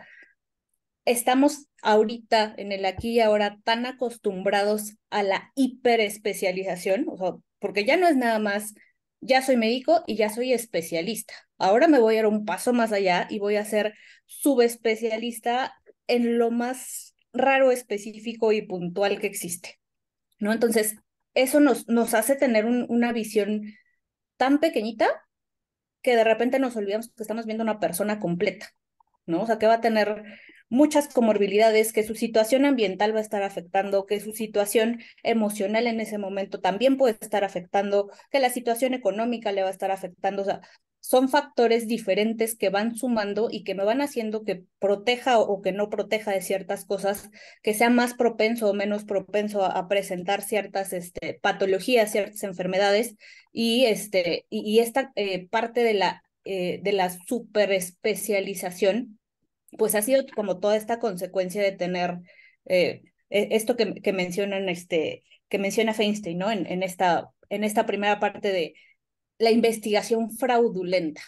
Speaker 11: estamos ahorita en el aquí y ahora tan acostumbrados a la hiperespecialización, o sea, porque ya no es nada más, ya soy médico y ya soy especialista. Ahora me voy a ir un paso más allá y voy a ser subespecialista en lo más raro, específico y puntual que existe. ¿No? Entonces, eso nos, nos hace tener una visión tan pequeñita que de repente nos olvidamos que estamos viendo una persona completa, ¿no? O sea, ¿qué va a tener muchas comorbilidades, que su situación ambiental va a estar afectando, que su situación emocional en ese momento también puede estar afectando, que la situación económica le va a estar afectando. O sea, son factores diferentes que van sumando y que me van haciendo que proteja o que no proteja de ciertas cosas, que sea más propenso o menos propenso a, presentar ciertas este, patologías, ciertas enfermedades y, este, esta eh, parte de la, eh, de la superespecialización pues ha sido como toda esta consecuencia de tener eh, e, esto que, que, mencionan este que menciona Feinstein, ¿no? En, en, esta, en esta primera parte de la investigación fraudulenta,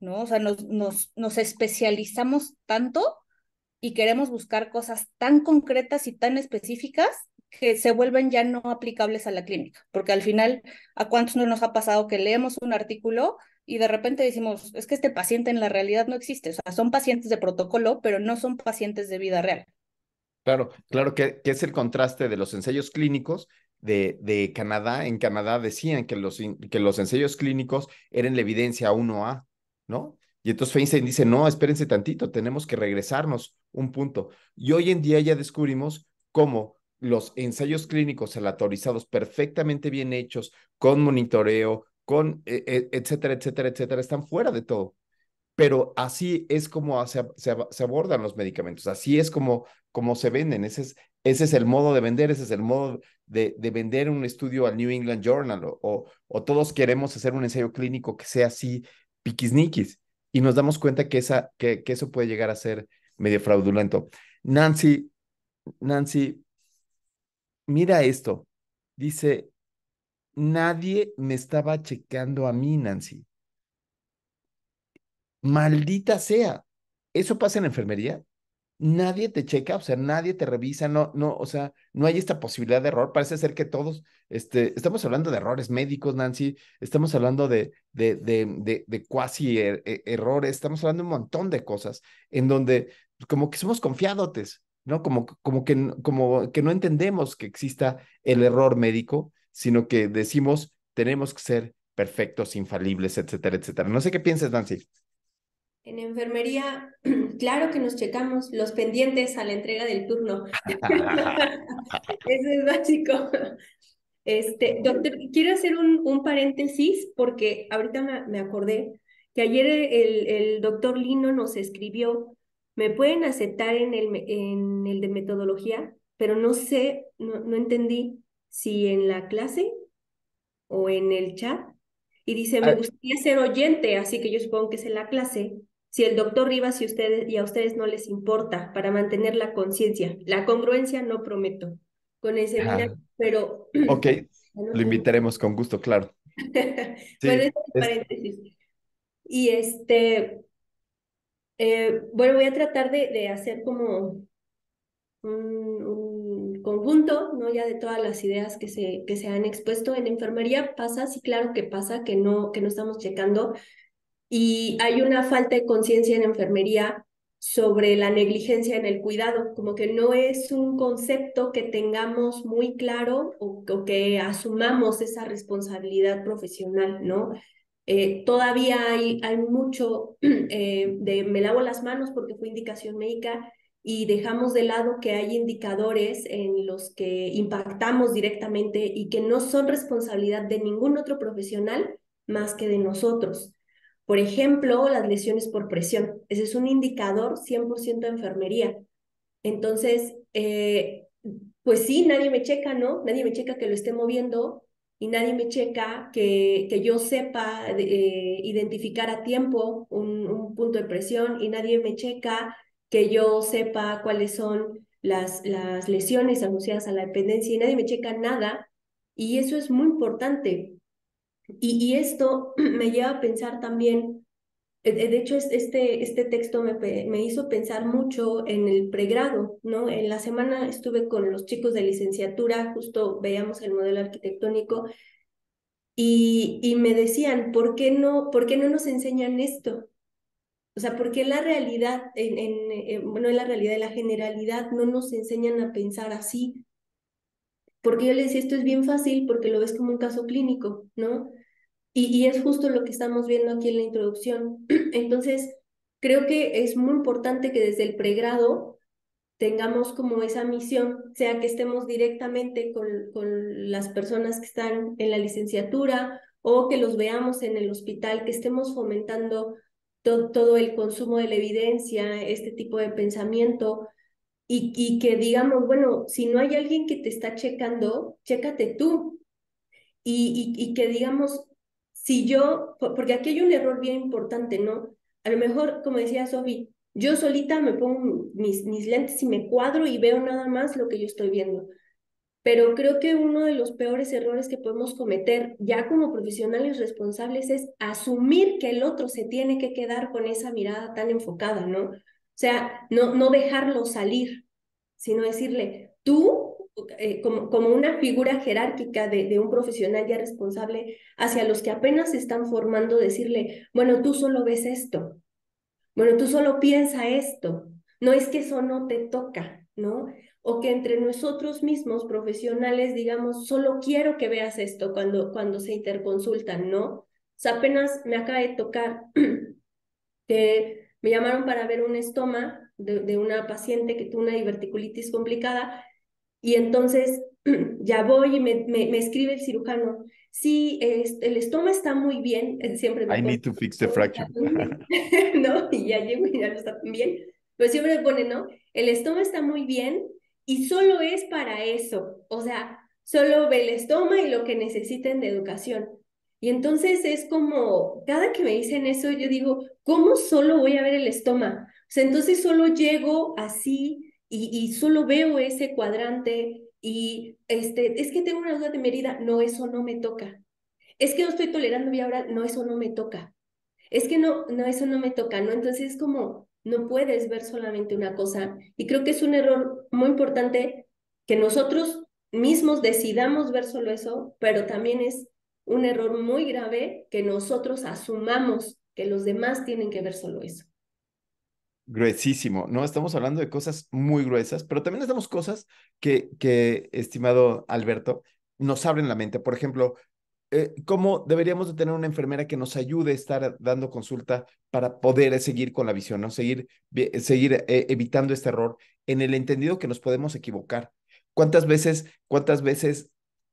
Speaker 11: ¿no? O sea, nos, nos, nos especializamos tanto y queremos buscar cosas tan concretas y tan específicas que se vuelven ya no aplicables a la clínica, porque al final, ¿a cuántos no nos ha pasado que leemos un artículo y de repente decimos, es que este paciente en la realidad no existe, o sea, son pacientes de protocolo, pero no son pacientes de vida real.
Speaker 1: Claro, claro que, es el contraste de los ensayos clínicos de, de, Canadá. En Canadá decían que los, que los ensayos clínicos eran la evidencia 1A, ¿no? Y entonces Feinstein dice, no, espérense tantito, tenemos que regresarnos un punto. Y hoy en día ya descubrimos cómo los ensayos clínicos aleatorizados perfectamente bien hechos, con monitoreo, con e, e, etcétera, etcétera, etcétera, están fuera de todo. Pero así es como se, abordan los medicamentos, así es como, como se venden, ese es, ese es el modo de vender, ese es el modo de, de vender un estudio al New England Journal o, o, todos queremos hacer un ensayo clínico que sea así piquisniquis y nos damos cuenta que, esa, que, que eso puede llegar a ser medio fraudulento. Nancy, Nancy, mira esto. Dice, nadie me estaba checando a mí, Nancy. Maldita sea. Eso pasa en enfermería. Nadie te checa, o sea, nadie te revisa, no, no, o sea, no hay esta posibilidad de error. Parece ser que todos, este, estamos hablando de errores médicos, Nancy, estamos hablando de, de, de, de, de cuasi er, e, errores, estamos hablando de un montón de cosas en donde pues, como que somos confiadotes, ¿no? Como, como, que, como que no entendemos que exista el error médico sino que decimos, tenemos que ser perfectos, infalibles, etcétera, etcétera. No sé qué piensas, Nancy.
Speaker 12: En enfermería, [clears throat] claro que nos checamos los pendientes a la entrega del turno. [laughs]
Speaker 7: Eso
Speaker 12: es básico. Este, doctor, quiero hacer un, un paréntesis porque ahorita me, acordé que ayer el, doctor Lino nos escribió, me pueden aceptar en el, en el de metodología, pero no sé, no entendí si en la clase o en el chat y dice, me ah. gustaría ser oyente, así que yo supongo que es en la clase. Si el doctor Rivas y, ustedes, y a ustedes no les importa para mantener la conciencia, la congruencia no prometo con ese pero... [clears throat]
Speaker 1: Ok, lo invitaremos con gusto, claro.
Speaker 12: [laughs] Y este, eh, bueno, voy a tratar de, de hacer como un conjunto, ¿no? Ya de todas las ideas que se, que se han expuesto en enfermería, pasa, sí, claro que pasa, que no, que no estamos checando. Y hay una falta de conciencia en enfermería sobre la negligencia en el cuidado, como que no es un concepto que tengamos muy claro o, que asumamos esa responsabilidad profesional, ¿no? Eh, todavía hay, hay mucho [clears throat] eh, de me lavo las manos porque fue indicación médica y dejamos de lado que hay indicadores en los que impactamos directamente y que no son responsabilidad de ningún otro profesional más que de nosotros. Por ejemplo, las lesiones por presión. Ese es un indicador 100% de enfermería. Entonces, eh, pues sí, nadie me checa, ¿no? Nadie me checa que lo esté moviendo y nadie me checa que, que yo sepa eh, identificar a tiempo un, un punto de presión y nadie me checa que yo sepa cuáles son las, las lesiones anunciadas a la dependencia y nadie me checa nada. Y eso es muy importante. Y, y esto [clears throat] me lleva a pensar también, eh, de hecho este, este texto me, me hizo pensar mucho en el pregrado, ¿no? En la semana estuve con los chicos de licenciatura, justo veíamos el modelo arquitectónico y, y, me decían, ¿por qué, no, ¿por qué no nos enseñan esto? O sea, porque la realidad, en, bueno, en la realidad, de la generalidad, no nos enseñan a pensar así. Porque yo les decía, esto es bien fácil porque lo ves como un caso clínico, ¿no? Y, es justo lo que estamos viendo aquí en la introducción. [clears throat] Entonces, creo que es muy importante que desde el pregrado tengamos como esa misión, sea que estemos directamente con, con las personas que están en la licenciatura o que los veamos en el hospital, que estemos fomentando todo el consumo de la evidencia, este tipo de pensamiento, y, que digamos, bueno, si no hay alguien que te está checando, chécate tú. Y, que digamos, si yo, porque aquí hay un error bien importante, ¿no? A lo mejor, como decía Sofi, yo solita me pongo mis, mis lentes y me cuadro y veo nada más lo que yo estoy viendo pero creo que uno de los peores errores que podemos cometer ya como profesionales responsables es asumir que el otro se tiene que quedar con esa mirada tan enfocada, ¿no? O sea, no, no dejarlo salir, sino decirle, tú, eh, como, una figura jerárquica de, de un profesional ya responsable, hacia los que apenas se están formando, decirle, bueno, tú solo ves esto, bueno, tú solo piensa esto, no es que eso no te toca, ¿no? o que entre nosotros mismos profesionales digamos, solo quiero que veas esto cuando, cuando se interconsultan, ¿no? O sea, apenas me acaba de tocar [clears throat] que me llamaron para ver un estoma de, una paciente que tuvo una diverticulitis complicada y entonces [clears throat] ya voy y me, me, escribe el cirujano, sí, el estoma está muy bien, [laughs] siempre me I need
Speaker 1: to fix the fracture. [laughs] [laughs]
Speaker 12: ¿No? Y ya llego y ya no está bien. Pero siempre me pone, ¿no? El estoma está muy bien, y solo es para eso, o sea, solo ve el estómago y lo que necesiten de educación. Y entonces es como, cada que me dicen eso, yo digo, ¿cómo solo voy a ver el estómago, O sea, entonces solo llego así y, solo veo ese cuadrante y este, es que tengo una duda de medida, no, eso no me toca. Es que no estoy tolerando mi ahora, no, eso no me toca. Es que no, no, eso no me toca, ¿no? Entonces es como, no puedes ver solamente una cosa. Y creo que es un error muy importante que nosotros mismos decidamos ver solo eso, pero también es un error muy grave que nosotros asumamos que los demás tienen que ver solo eso.
Speaker 1: Gruesísimo, ¿no? Estamos hablando de cosas muy gruesas, pero también estamos cosas que, que estimado Alberto, nos abren la mente. Por ejemplo, eh, cómo deberíamos de tener una enfermera que nos ayude a estar dando consulta para poder seguir con la visión, ¿no? Seguir, seguir eh, evitando este error en el entendido que nos podemos equivocar. ¿Cuántas veces, cuántas veces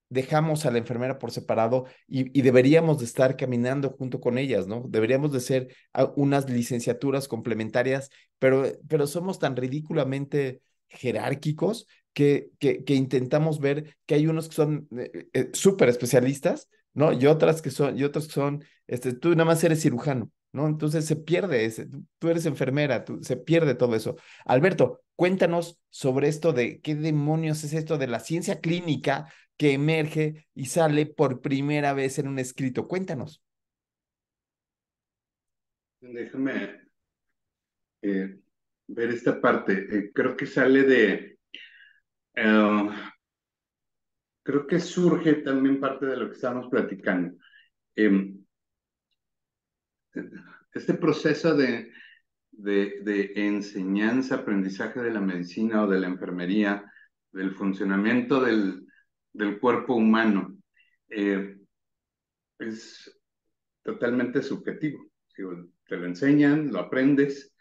Speaker 1: dejamos a la enfermera por separado y, deberíamos de estar caminando junto con ellas, ¿no? Deberíamos de ser ah, unas licenciaturas complementarias, pero, pero somos tan ridículamente jerárquicos que, que, intentamos ver que hay unos que son eh, súper especialistas ¿no? Y otras que son, y otras que son, este, tú nada más eres cirujano, ¿no? Entonces se pierde ese, tú eres enfermera, tú, se pierde todo eso. Alberto, cuéntanos sobre esto de qué demonios es esto de la ciencia clínica que emerge y sale por primera vez en un escrito. Cuéntanos.
Speaker 2: Déjame eh, ver esta parte. Eh, creo que sale de... Eh, creo que surge también parte de lo que estábamos platicando. Em, este proceso de, de, enseñanza, aprendizaje de la medicina o de la enfermería, del funcionamiento del, cuerpo humano, eh, es totalmente subjetivo. Te lo enseñan, lo aprendes,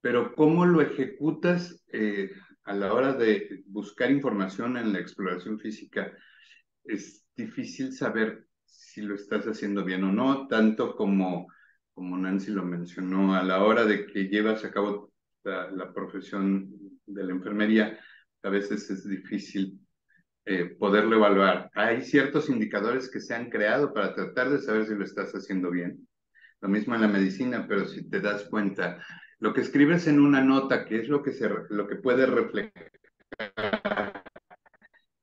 Speaker 2: pero cómo lo ejecutas eh, a la hora de buscar información en la exploración física, es difícil saber si lo estás haciendo bien o no, tanto como, como Nancy lo mencionó, a la hora de que llevas a cabo la, profesión de la enfermería, a veces es difícil eh, poderlo evaluar. Hay ciertos indicadores que se han creado para tratar de saber si lo estás haciendo bien. Lo mismo en la medicina, pero si te das cuenta lo que escribes en una nota, que es lo que, se, lo que puede reflejar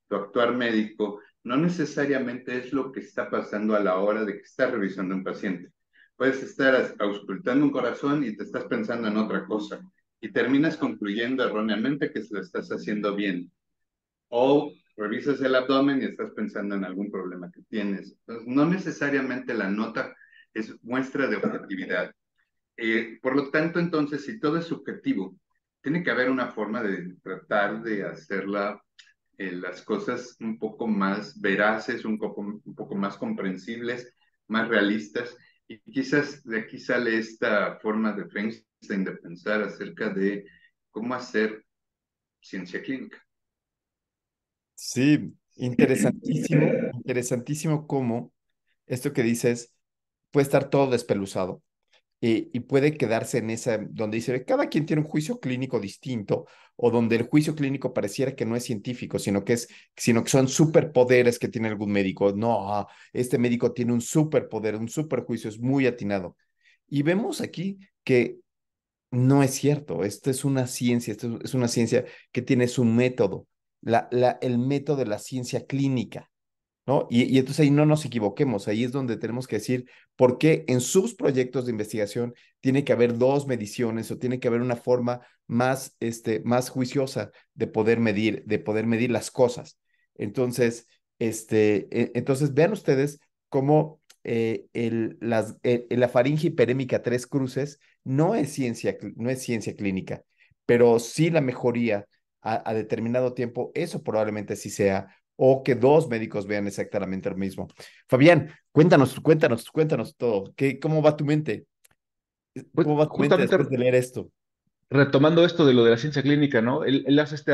Speaker 2: tu actuar médico, no necesariamente es lo que está pasando a la hora de que estás revisando un paciente. Puedes estar auscultando un corazón y te estás pensando en otra cosa y terminas concluyendo erróneamente que se lo estás haciendo bien. O revisas el abdomen y estás pensando en algún problema que tienes. no necesariamente la nota es muestra de objetividad. Eh, por lo tanto, entonces, si todo es subjetivo, tiene que haber una forma de tratar de hacer eh, las cosas un poco más veraces, un poco, más comprensibles, más realistas. Y quizás de aquí sale esta forma de Frankenstein de pensar acerca de cómo hacer ciencia clínica.
Speaker 1: Sí, interesantísimo, interesantísimo cómo esto que dices puede estar todo despeluzado eh, y puede quedarse en esa, donde dice, cada quien tiene un juicio clínico distinto, o donde el juicio clínico pareciera que no es científico, sino que, es, sino que son superpoderes que tiene algún médico. No, este médico tiene un superpoder, un superjuicio, es muy atinado. Y vemos aquí que no es cierto, esto es una ciencia, es una ciencia que tiene su método, la, la, el método de la ciencia clínica. Y, entonces ahí no nos equivoquemos, ahí es donde tenemos que decir por qué en sus proyectos de investigación tiene que haber dos mediciones o tiene que haber una forma más, este, más juiciosa de poder medir, de poder medir las cosas. Entonces, este, e, entonces vean ustedes cómo eh, el, e, la faringe hiperémica tres cruces no es ciencia, no es ciencia clínica, pero sí la mejoría a determinado tiempo, eso probablemente sí sea o que dos médicos vean exactamente lo mismo. Fabián, cuéntanos, cuéntanos, cuéntanos todo. ¿Qué, ¿Cómo va tu mente? Pues, ¿Cómo va tu mente leer esto? Retomando esto de lo de la ciencia clínica, ¿no? Él, hace este,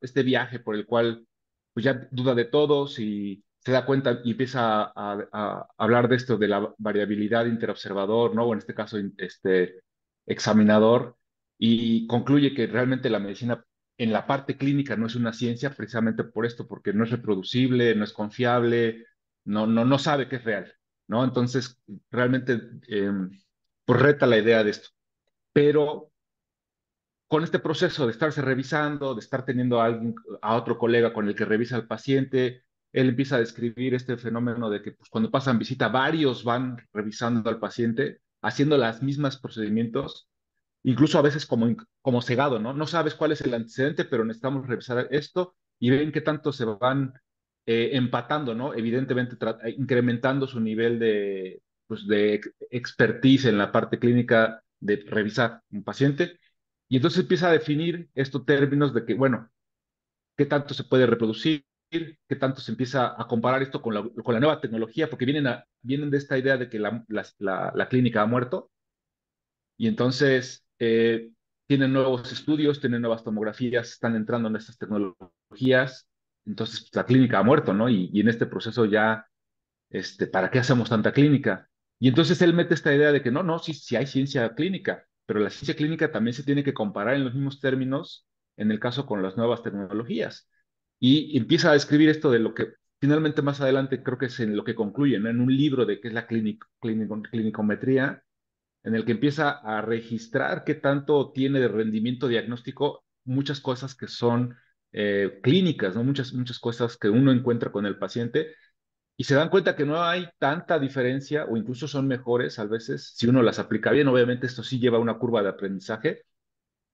Speaker 1: este
Speaker 3: viaje por el cual pues ya duda de todos y se da cuenta y empieza a, hablar de esto, de la variabilidad interobservador, ¿no? O en este caso, este examinador, y concluye que realmente la medicina en la parte clínica no es una ciencia precisamente por esto, porque no es reproducible, no es confiable, no, no, no sabe que es real, ¿no? Entonces, realmente, em, pues reta la idea de esto. Pero con este proceso de estarse revisando, de estar teniendo a, a otro colega con el que revisa al paciente, él empieza a describir este fenómeno de que pues, cuando pasan visita, varios van revisando al paciente, haciendo las mismas procedimientos, incluso a veces como, como cegado, ¿no? No sabes cuál es el antecedente, pero necesitamos revisar esto y ven qué tanto se van eh, empatando, ¿no? Evidentemente eh, incrementando su nivel de, pues, de expertise en la parte clínica de revisar un paciente. Y entonces empieza a definir estos términos de que, bueno, qué tanto se puede reproducir, qué tanto se empieza a comparar esto con la, con la nueva tecnología, porque vienen, a, vienen de esta idea de que la, la, la clínica ha muerto. Y entonces eh, tienen nuevos estudios, tienen nuevas tomografías, están entrando en estas tecnologías. Entonces, pues, la clínica ha muerto, ¿no? Y, en este proceso ya, este, ¿para qué hacemos tanta clínica? Y entonces él mete esta idea de que no, no, sí, sí hay ciencia clínica, pero la ciencia clínica también se tiene que comparar en los mismos términos, en el caso con las nuevas tecnologías. Y empieza a describir esto de lo que finalmente más adelante creo que es en lo que concluyen, ¿no? en un libro de qué es la clinic, clinicometría, en el que empieza a registrar qué tanto tiene de rendimiento diagnóstico muchas cosas que son eh, clínicas, ¿no? muchas, muchas cosas que uno encuentra con el paciente y se dan cuenta que no hay tanta diferencia o incluso son mejores a veces si uno las aplica bien. Obviamente esto sí lleva una curva de aprendizaje,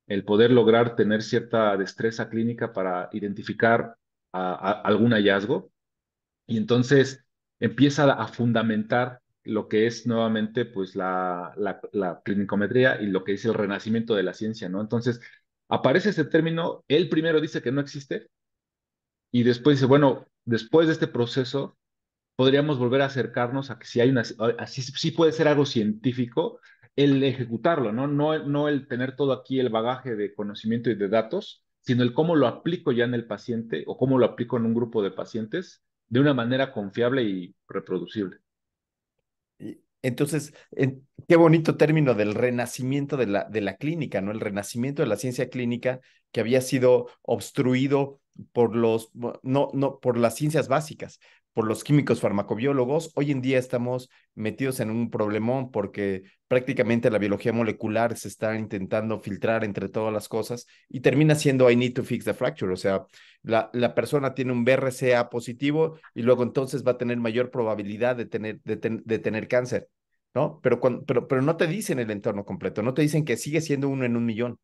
Speaker 3: el poder lograr tener cierta destreza clínica para identificar algún hallazgo y entonces empieza a fundamentar lo que es nuevamente pues la, la, clinicometría y lo que dice el renacimiento de la ciencia, ¿no? Entonces, aparece ese término, él primero dice que no existe y después dice, bueno, después de este proceso podríamos volver a acercarnos a que si hay una, así si, puede ser algo científico, el ejecutarlo, ¿no? ¿no? No el tener todo aquí el bagaje de conocimiento y de datos, sino el cómo lo aplico ya en el paciente o cómo lo aplico en un grupo de pacientes de una manera confiable y reproducible.
Speaker 1: Entonces, en, qué bonito término del renacimiento de la, de la clínica, ¿no? El renacimiento de la ciencia clínica que había sido obstruido por los no no por las ciencias básicas, por los químicos farmacobiólogos, hoy en día estamos metidos en un problemón porque prácticamente la biología molecular se está intentando filtrar entre todas las cosas y termina siendo I need to fix the fracture, o sea, la, la persona tiene un BRCA positivo y luego entonces va a tener mayor probabilidad de tener, de, tener cáncer, ¿no? Pero, pero, pero no te dicen el entorno completo, no te dicen que sigue siendo uno en un millón.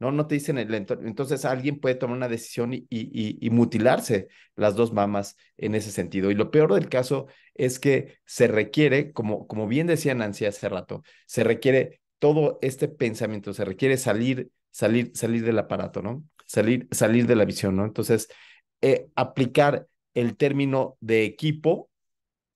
Speaker 1: No, no te dicen el Entonces alguien puede tomar una decisión y, mutilarse las dos mamas en ese sentido. Y lo peor del caso es que se requiere, como, como bien decía Nancy hace rato, se requiere todo este pensamiento, se requiere salir, salir, salir del aparato, ¿no? Salir, salir de la visión, ¿no? Entonces, eh, aplicar el término de equipo,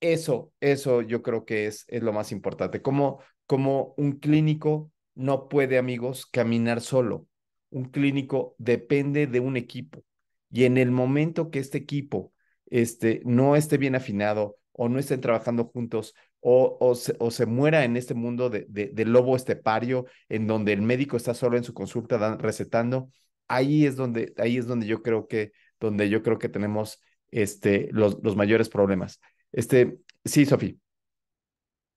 Speaker 1: eso, eso yo creo que es, es lo más importante. Como, como un clínico no puede, amigos, caminar solo un clínico depende de un equipo. Y en el momento que este equipo este, no esté bien afinado o no estén trabajando juntos o, o, se, muera en este mundo de, de, lobo estepario en donde el médico está solo en su consulta recetando, ahí es donde, ahí es donde yo creo que, donde yo creo que tenemos este, los, los mayores problemas. Este, sí, Sofía.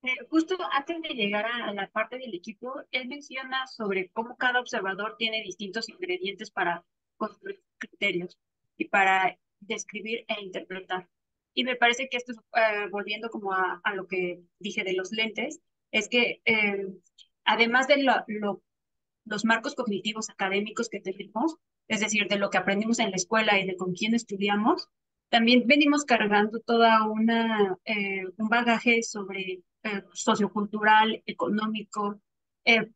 Speaker 7: Eh, justo antes de llegar a la parte del equipo, él menciona sobre cómo cada observador tiene distintos ingredientes para construir criterios y para describir e interpretar. Y me parece que esto eh, volviendo como a, lo que dije de los lentes, es que eh, además de lo, los marcos cognitivos académicos que tenemos, es decir, de lo que aprendimos en la escuela y de con quién estudiamos, también venimos cargando toda una un bagaje sobre eh, sociocultural, económico, eh,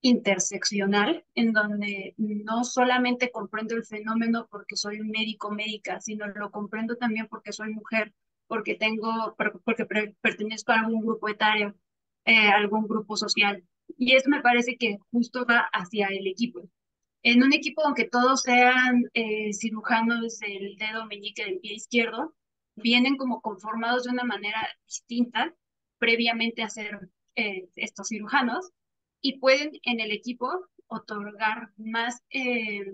Speaker 7: interseccional, en donde no solamente comprendo el fenómeno porque soy médico, médica, sino lo comprendo también porque soy mujer, porque tengo, porque pertenezco a algún grupo etario, eh, algún grupo social. Y eso me parece que justo va hacia el equipo. En un equipo aunque todos sean cirujanos del dedo meñique del pie izquierdo, vienen como conformados de una manera distinta previamente a ser eh, estos cirujanos y pueden en el equipo otorgar más eh,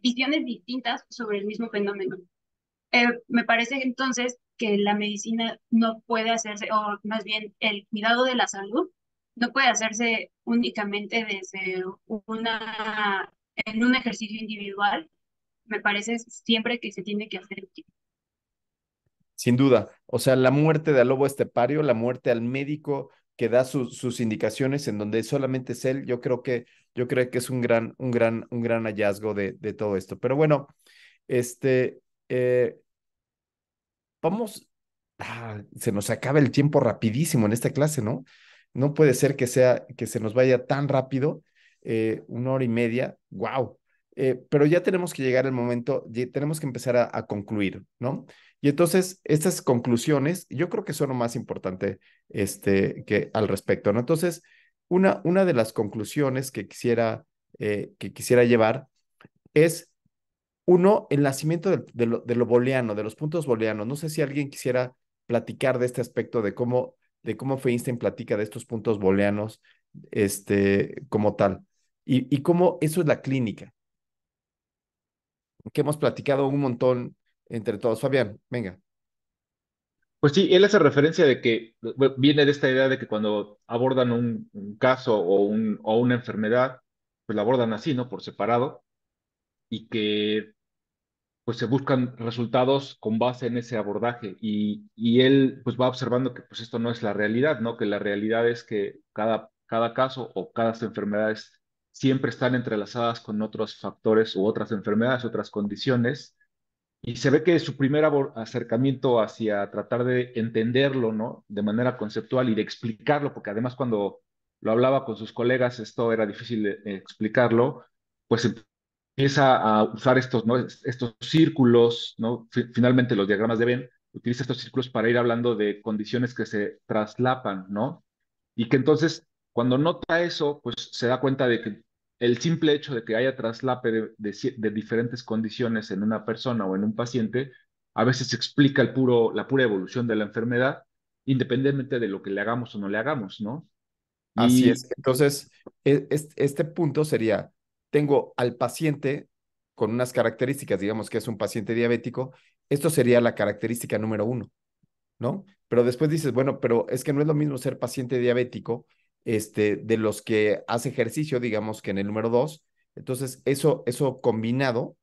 Speaker 7: visiones distintas sobre el mismo fenómeno. Eh, me parece entonces que la medicina no puede hacerse, o más bien el cuidado de la salud, no puede hacerse únicamente desde una, en un ejercicio individual. Me parece siempre que se tiene que hacer
Speaker 1: sin duda. O sea, la muerte de lobo estepario, la muerte al médico que da sus indicaciones en donde solamente es él, yo creo que, yo creo que es un gran, un gran, un gran hallazgo de, de todo esto. Pero bueno, este, eh, vamos, ah, se nos acaba el tiempo rapidísimo en esta clase, ¿no? No puede ser que sea, que se nos vaya tan rápido, eh, una hora y media, wow. Eh, pero ya tenemos que llegar al momento, tenemos que empezar a, a concluir, ¿no? Y entonces, estas conclusiones, yo creo que son lo más importante este, que al respecto, Entonces, una, una de las conclusiones que quisiera, eh, que quisiera llevar es, uno, el nacimiento de, lo, de booleano, de los puntos booleanos. No sé si alguien quisiera platicar de este aspecto, de cómo, de cómo Feinstein platica de estos puntos booleanos este, como tal, y, y cómo eso es la clínica, que hemos platicado un montón entre todos. Fabián, venga. Pues sí, él hace
Speaker 3: referencia de que viene de esta idea de que cuando abordan un, caso o, un, o una enfermedad, pues la abordan así, ¿no? Por separado, y que pues se buscan resultados con base en ese abordaje y, él pues va observando que pues esto no es la realidad, ¿no? Que la realidad es que cada, cada caso o cada enfermedad siempre están entrelazadas con otros factores u otras enfermedades, otras condiciones y se ve que su primer acercamiento hacia tratar de entenderlo, ¿no? De manera conceptual y de explicarlo, porque además cuando lo hablaba con sus colegas, esto era difícil de explicarlo, pues em-, empieza a usar estos, ¿no? estos círculos, ¿no? finalmente los diagramas de Venn, utiliza estos círculos para ir hablando de condiciones que se traslapan, ¿no? Y que entonces, cuando nota eso, pues se da cuenta de que el simple hecho de que haya traslape de, diferentes condiciones en una persona o en un paciente, a veces explica el puro, la pura evolución de la enfermedad,
Speaker 1: independientemente de lo que le hagamos o no le hagamos, ¿no? Así es. Entonces, e, este punto sería, tengo al paciente con unas características, digamos que es un paciente diabético, esto sería la característica número uno, ¿no? Pero después dices, bueno, pero es que no es lo mismo ser paciente diabético este, de los que hace ejercicio, digamos que en el número 2. Entonces, eso, eso combinado,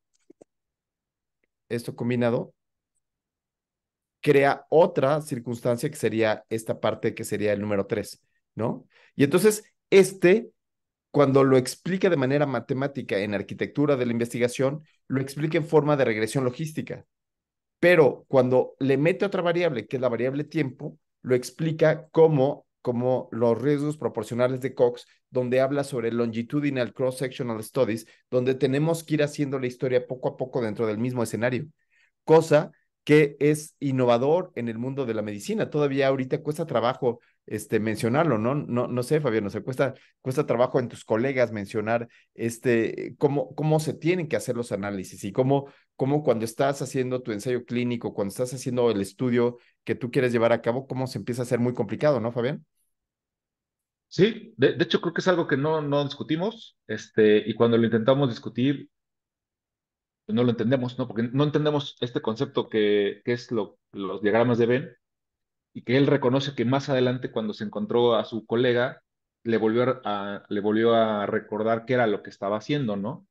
Speaker 1: esto combinado, crea otra circunstancia que sería esta parte que sería el número 3, ¿no? Y entonces, este, cuando lo explica de manera matemática en arquitectura de la investigación, lo explica en forma de regresión logística. Pero cuando le mete otra variable, que es la variable tiempo, lo explica como como Los riesgos proporcionales de Cox, donde habla sobre longitudinal cross-sectional studies, donde tenemos que ir haciendo la historia poco a poco dentro del mismo escenario, cosa que es innovador en el mundo de la medicina. Todavía ahorita cuesta trabajo este, mencionarlo, ¿no? No, no sé, Fabián, no sé, cuesta, cuesta trabajo en tus colegas mencionar este, cómo, cómo se tienen que hacer los análisis y cómo, cómo cuando estás haciendo tu ensayo clínico, cuando estás haciendo el estudio que tú quieres llevar a cabo, cómo se empieza a ser muy complicado, ¿no, Fabián? Sí, de, hecho creo que es algo que no, no
Speaker 3: discutimos, este, y cuando lo intentamos discutir, pues, no lo entendemos, ¿no? Porque no entendemos este concepto que, es lo, los diagramas de Venn, y que él reconoce que más adelante cuando se encontró a su colega, le volvió a, le volvió a recordar qué era lo que estaba haciendo, ¿no?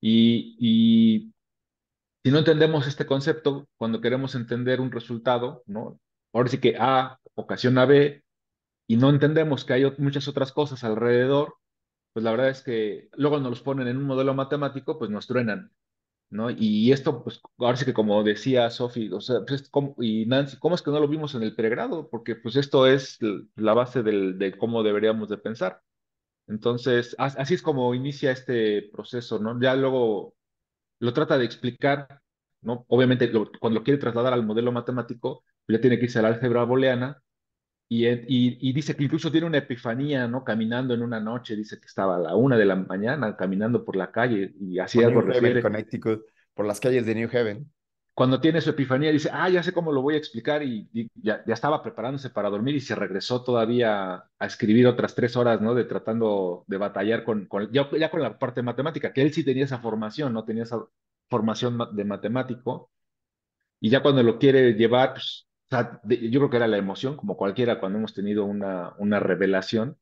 Speaker 3: Y, y si no entendemos este concepto, cuando queremos entender un resultado, ¿no? Ahora sí que A ocasiona B, y no entendemos que hay muchas otras cosas alrededor, pues la verdad es que luego nos los ponen en un modelo matemático, pues nos truenan, ¿no? Y esto, pues ahora sí que como decía Sophie, o sea, pues, y Nancy, ¿cómo es que no lo vimos en el pregrado? Porque pues esto es la base de cómo deberíamos de pensar. Entonces, así es como inicia este proceso, ¿no? Ya luego lo trata de explicar, ¿no? Obviamente, cuando lo quiere trasladar al modelo matemático, ya tiene que irse al álgebra booleana, y, dice que incluso tiene una epifanía, ¿no? Caminando en una noche, dice que estaba a la una de la mañana caminando por la calle y hacía algo Connecticut, por las calles de New Haven. Cuando tiene su epifanía dice, ah, ya sé cómo lo voy a explicar y, ya, estaba preparándose para dormir y se regresó todavía a escribir otras tres horas, ¿no? De tratando de batallar con, ya, con la parte matemática, que él sí tenía esa formación, ¿no? Tenía esa formación de matemático. Y ya cuando lo quiere llevar, pues, yo creo que era la emoción, como cualquiera cuando hemos tenido una, una revelación,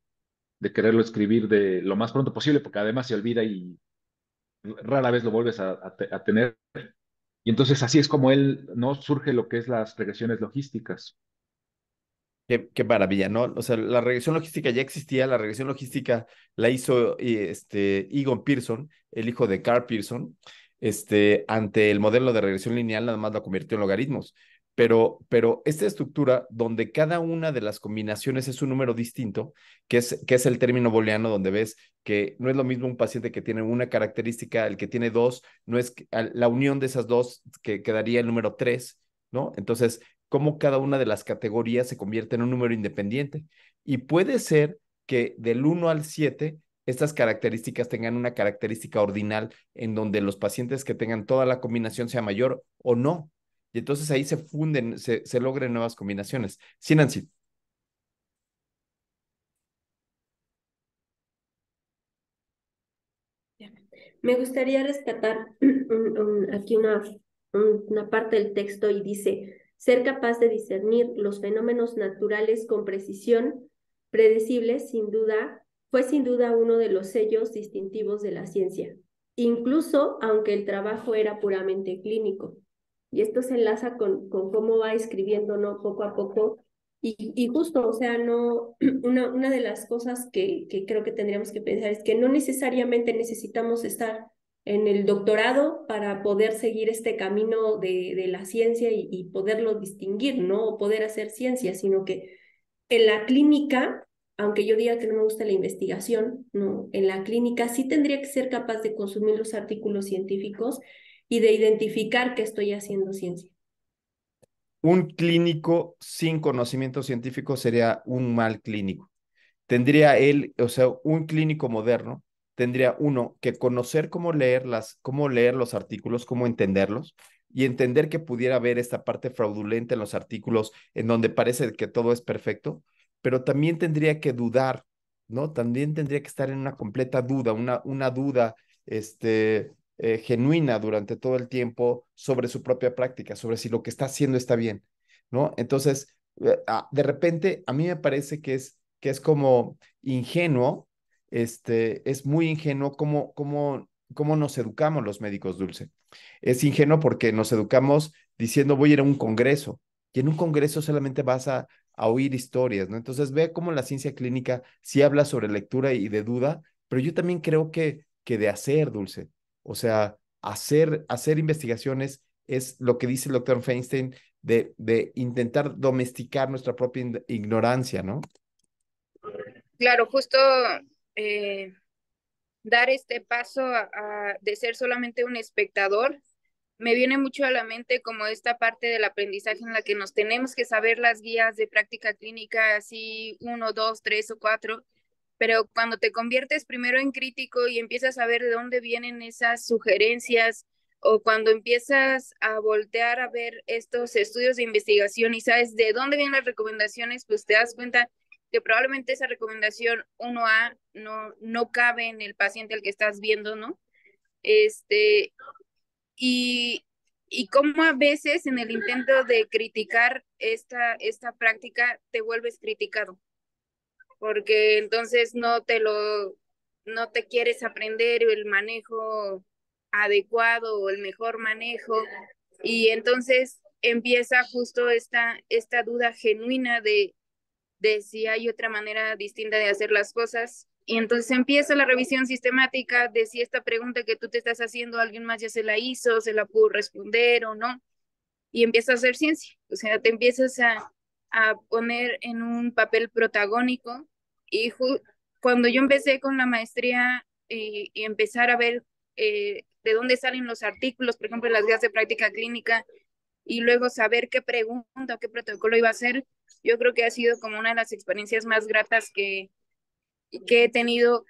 Speaker 3: de quererlo escribir de lo más pronto posible, porque además se olvida y rara vez lo vuelves a, tener. Y entonces así es como él, ¿no? Surge lo que es las regresiones logísticas.
Speaker 1: Qué, maravilla, ¿no? O sea, la regresión logística ya existía, la regresión logística la hizo este, Egon Pearson, el hijo de Carl Pearson, este, ante el modelo de regresión lineal, nada más la convirtió en logaritmos pero, pero esta estructura donde cada una de las combinaciones es un número distinto, que es, que es el término booleano, donde ves que no es lo mismo un paciente que tiene una característica, el que tiene dos, no es la unión de esas dos que quedaría el número tres, ¿no? Entonces, cómo cada una de las categorías se convierte en un número independiente. Y puede ser que del 1 al 7 estas características tengan una característica ordinal en donde los pacientes que tengan toda la combinación sea mayor o no, y entonces ahí se funden, se, logren nuevas combinaciones. Sí, Nancy.
Speaker 12: Me gustaría rescatar [clears throat] aquí una, una parte del texto y dice, ser capaz de discernir los fenómenos naturales con precisión predecible, sin duda, fue sin duda uno de los sellos distintivos de la ciencia, incluso aunque el trabajo era puramente clínico y esto se enlaza con, con cómo va escribiendo, ¿no? Poco a poco. Y, justo, o sea, no, [clears throat] una, una de las cosas que, creo que tendríamos que pensar es que no necesariamente necesitamos estar en el doctorado para poder seguir este camino de, la ciencia y, poderlo distinguir, ¿no? O poder hacer ciencia, sino que en la clínica, aunque yo diga que no me gusta la investigación, no, en la clínica sí tendría que ser capaz de consumir los artículos científicos y de identificar que estoy haciendo ciencia.
Speaker 1: Un clínico sin conocimiento científico sería un mal clínico. Tendría él, o sea, un clínico moderno tendría uno que conocer cómo leer las, cómo leer los artículos, cómo entenderlos y entender que pudiera haber esta parte fraudulenta en los artículos en donde parece que todo es perfecto, pero también tendría que dudar, ¿no? También tendría que estar en una completa duda, una, una duda, este, eh, genuina durante todo el tiempo sobre su propia práctica, sobre si lo que está haciendo está bien, ¿no? Entonces, eh, ah, de repente, a mí me parece que es, que es como ingenuo, este, es muy ingenuo cómo, cómo, cómo nos educamos los médicos, Dulce. Es ingenuo porque nos educamos diciendo voy a ir a un congreso y en un congreso solamente vas a, oír historias, ¿no? Entonces, ve cómo la ciencia clínica sí habla sobre lectura y de duda, pero yo también creo que, que de hacer, Dulce. O sea, hacer, hacer investigaciones es lo que dice el doctor Feinstein de, de intentar domesticar nuestra propia ignorancia, ¿no?
Speaker 13: Claro, justo eh, dar este paso de ser solamente un espectador me viene mucho a la mente como esta parte del aprendizaje en la que nos tenemos que saber las guías de práctica clínica, así uno, dos, tres o cuatro, pero cuando te conviertes primero en crítico y empiezas a ver de dónde vienen esas sugerencias o cuando empiezas a voltear a ver estos estudios de investigación y sabes de dónde vienen las recomendaciones, pues te das cuenta que probablemente esa recomendación 1A no, no cabe en el paciente al que estás viendo, ¿no? Este, y, y cómo a veces en el intento de criticar esta, esta práctica te vuelves criticado porque entonces no te lo, no te quieres aprender el manejo adecuado o el mejor manejo. Y entonces empieza justo esta, esta duda genuina de, de si hay otra manera distinta de hacer las cosas. Y entonces empieza la revisión sistemática de si esta pregunta que tú te estás haciendo, alguien más ya se la hizo, se la pudo responder o no. Y empieza a hacer ciencia. O sea, te empiezas a, a poner en un papel protagónico y cuando yo empecé con la maestría y, empezar a ver eh, de dónde salen los artículos, por ejemplo, las guías de práctica clínica, y luego saber qué pregunta o qué protocolo iba a hacer, yo creo que ha sido como una de las experiencias más gratas que, que he tenido,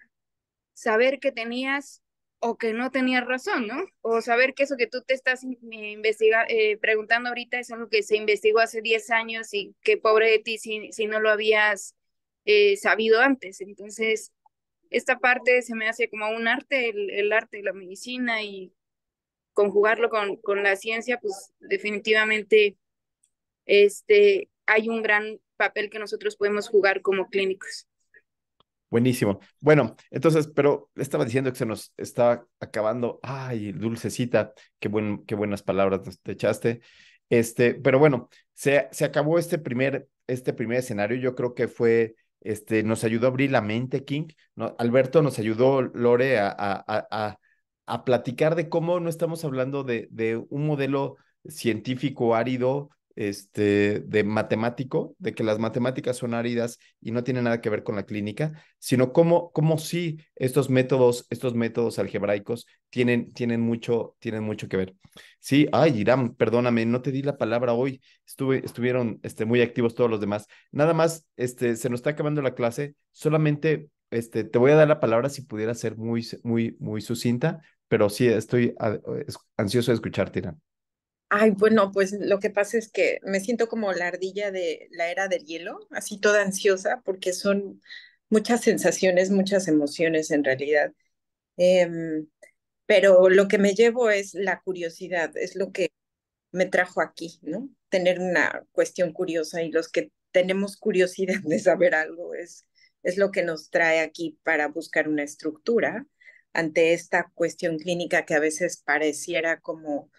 Speaker 13: saber que tenías o que no tenías razón, ¿no? O saber que eso que tú te estás eh, investiga eh, preguntando ahorita es algo que se investigó hace 10 años y qué pobre de ti si no lo habías eh, sabido antes. Entonces, esta parte se me hace como un arte, el, arte de la medicina y conjugarlo con, con, la ciencia, pues definitivamente este, hay un gran papel que nosotros podemos jugar como clínicos.
Speaker 1: Buenísimo. Bueno, entonces, pero estaba diciendo que se nos está acabando. Ay, dulcecita, qué, buen, qué buenas palabras te echaste. Este, pero bueno, se, se acabó este primer, este primer escenario. Yo creo que fue este, nos ayudó a abrir la mente, King. Alberto nos ayudó, Lore, a, a, a, a, platicar de cómo no estamos hablando de, de un modelo científico árido este, de matemático, de que las matemáticas son áridas y no tienen nada que ver con la clínica, sino cómo, cómo sí estos métodos, estos métodos algebraicos tienen, tienen, mucho, tienen mucho que ver. Sí, ay, Irán, perdóname, no te di la palabra hoy. Estuve, estuvieron este, muy activos todos los demás. Nada más, este, se nos está acabando la clase, solamente este, te voy a dar la palabra si pudiera ser muy, muy, muy sucinta, pero sí estoy ah, ansioso de escucharte, Irán.
Speaker 14: Ay, bueno, pues lo que pasa es que me siento como la ardilla de la era del hielo, así toda ansiosa, porque son muchas sensaciones, muchas emociones en realidad. Em, pero lo que me llevo es la curiosidad, es lo que me trajo aquí, ¿no? Tener una cuestión curiosa y los que tenemos curiosidad de saber algo es, es lo que nos trae aquí para buscar una estructura ante esta cuestión clínica que a veces pareciera como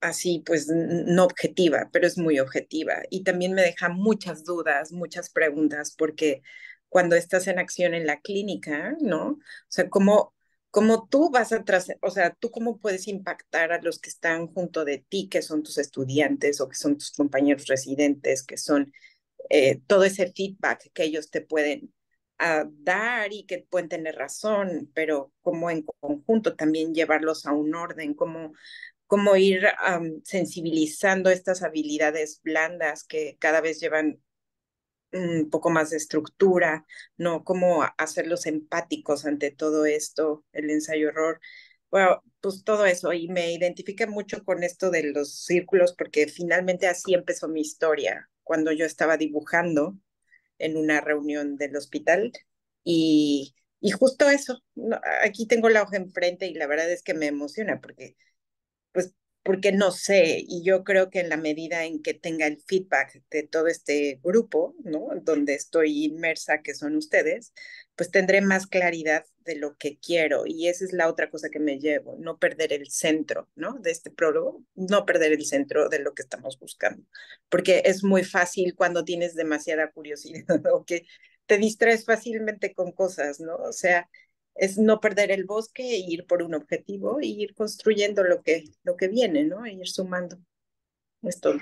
Speaker 14: así, pues no objetiva, pero es muy objetiva. Y también me deja muchas dudas, muchas preguntas, porque cuando estás en acción en la clínica, ¿no? O sea, ¿cómo, cómo tú vas a, o sea, tú cómo puedes impactar a los que están junto de ti, que son tus estudiantes o que son tus compañeros residentes, que son eh, todo ese feedback que ellos te pueden ah, dar y que pueden tener razón, pero como en conjunto también llevarlos a un orden, como cómo ir sensibilizando estas habilidades blandas que cada vez llevan un poco más de estructura, ¿no? Cómo hacerlos empáticos ante todo esto, el ensayo error, Bueno, pues todo eso, y me identifique mucho con esto de los círculos, porque finalmente así empezó mi historia, cuando yo estaba dibujando en una reunión del hospital, y, y justo eso, aquí tengo la hoja enfrente y la verdad es que me emociona, porque pues porque no sé, y yo creo que en la medida en que tenga el feedback de todo este grupo, ¿no? Donde estoy inmersa, que son ustedes, pues tendré más claridad de lo que quiero. Y esa es la otra cosa que me llevo, no perder el centro, ¿no? De este prólogo, no perder el centro de lo que estamos buscando. Porque es muy fácil cuando tienes demasiada curiosidad [laughs] o que te distraes fácilmente con cosas, ¿no? O sea, es no perder el bosque e ir por un objetivo e ir construyendo lo que, lo que viene, ¿no? E ir sumando. Es todo.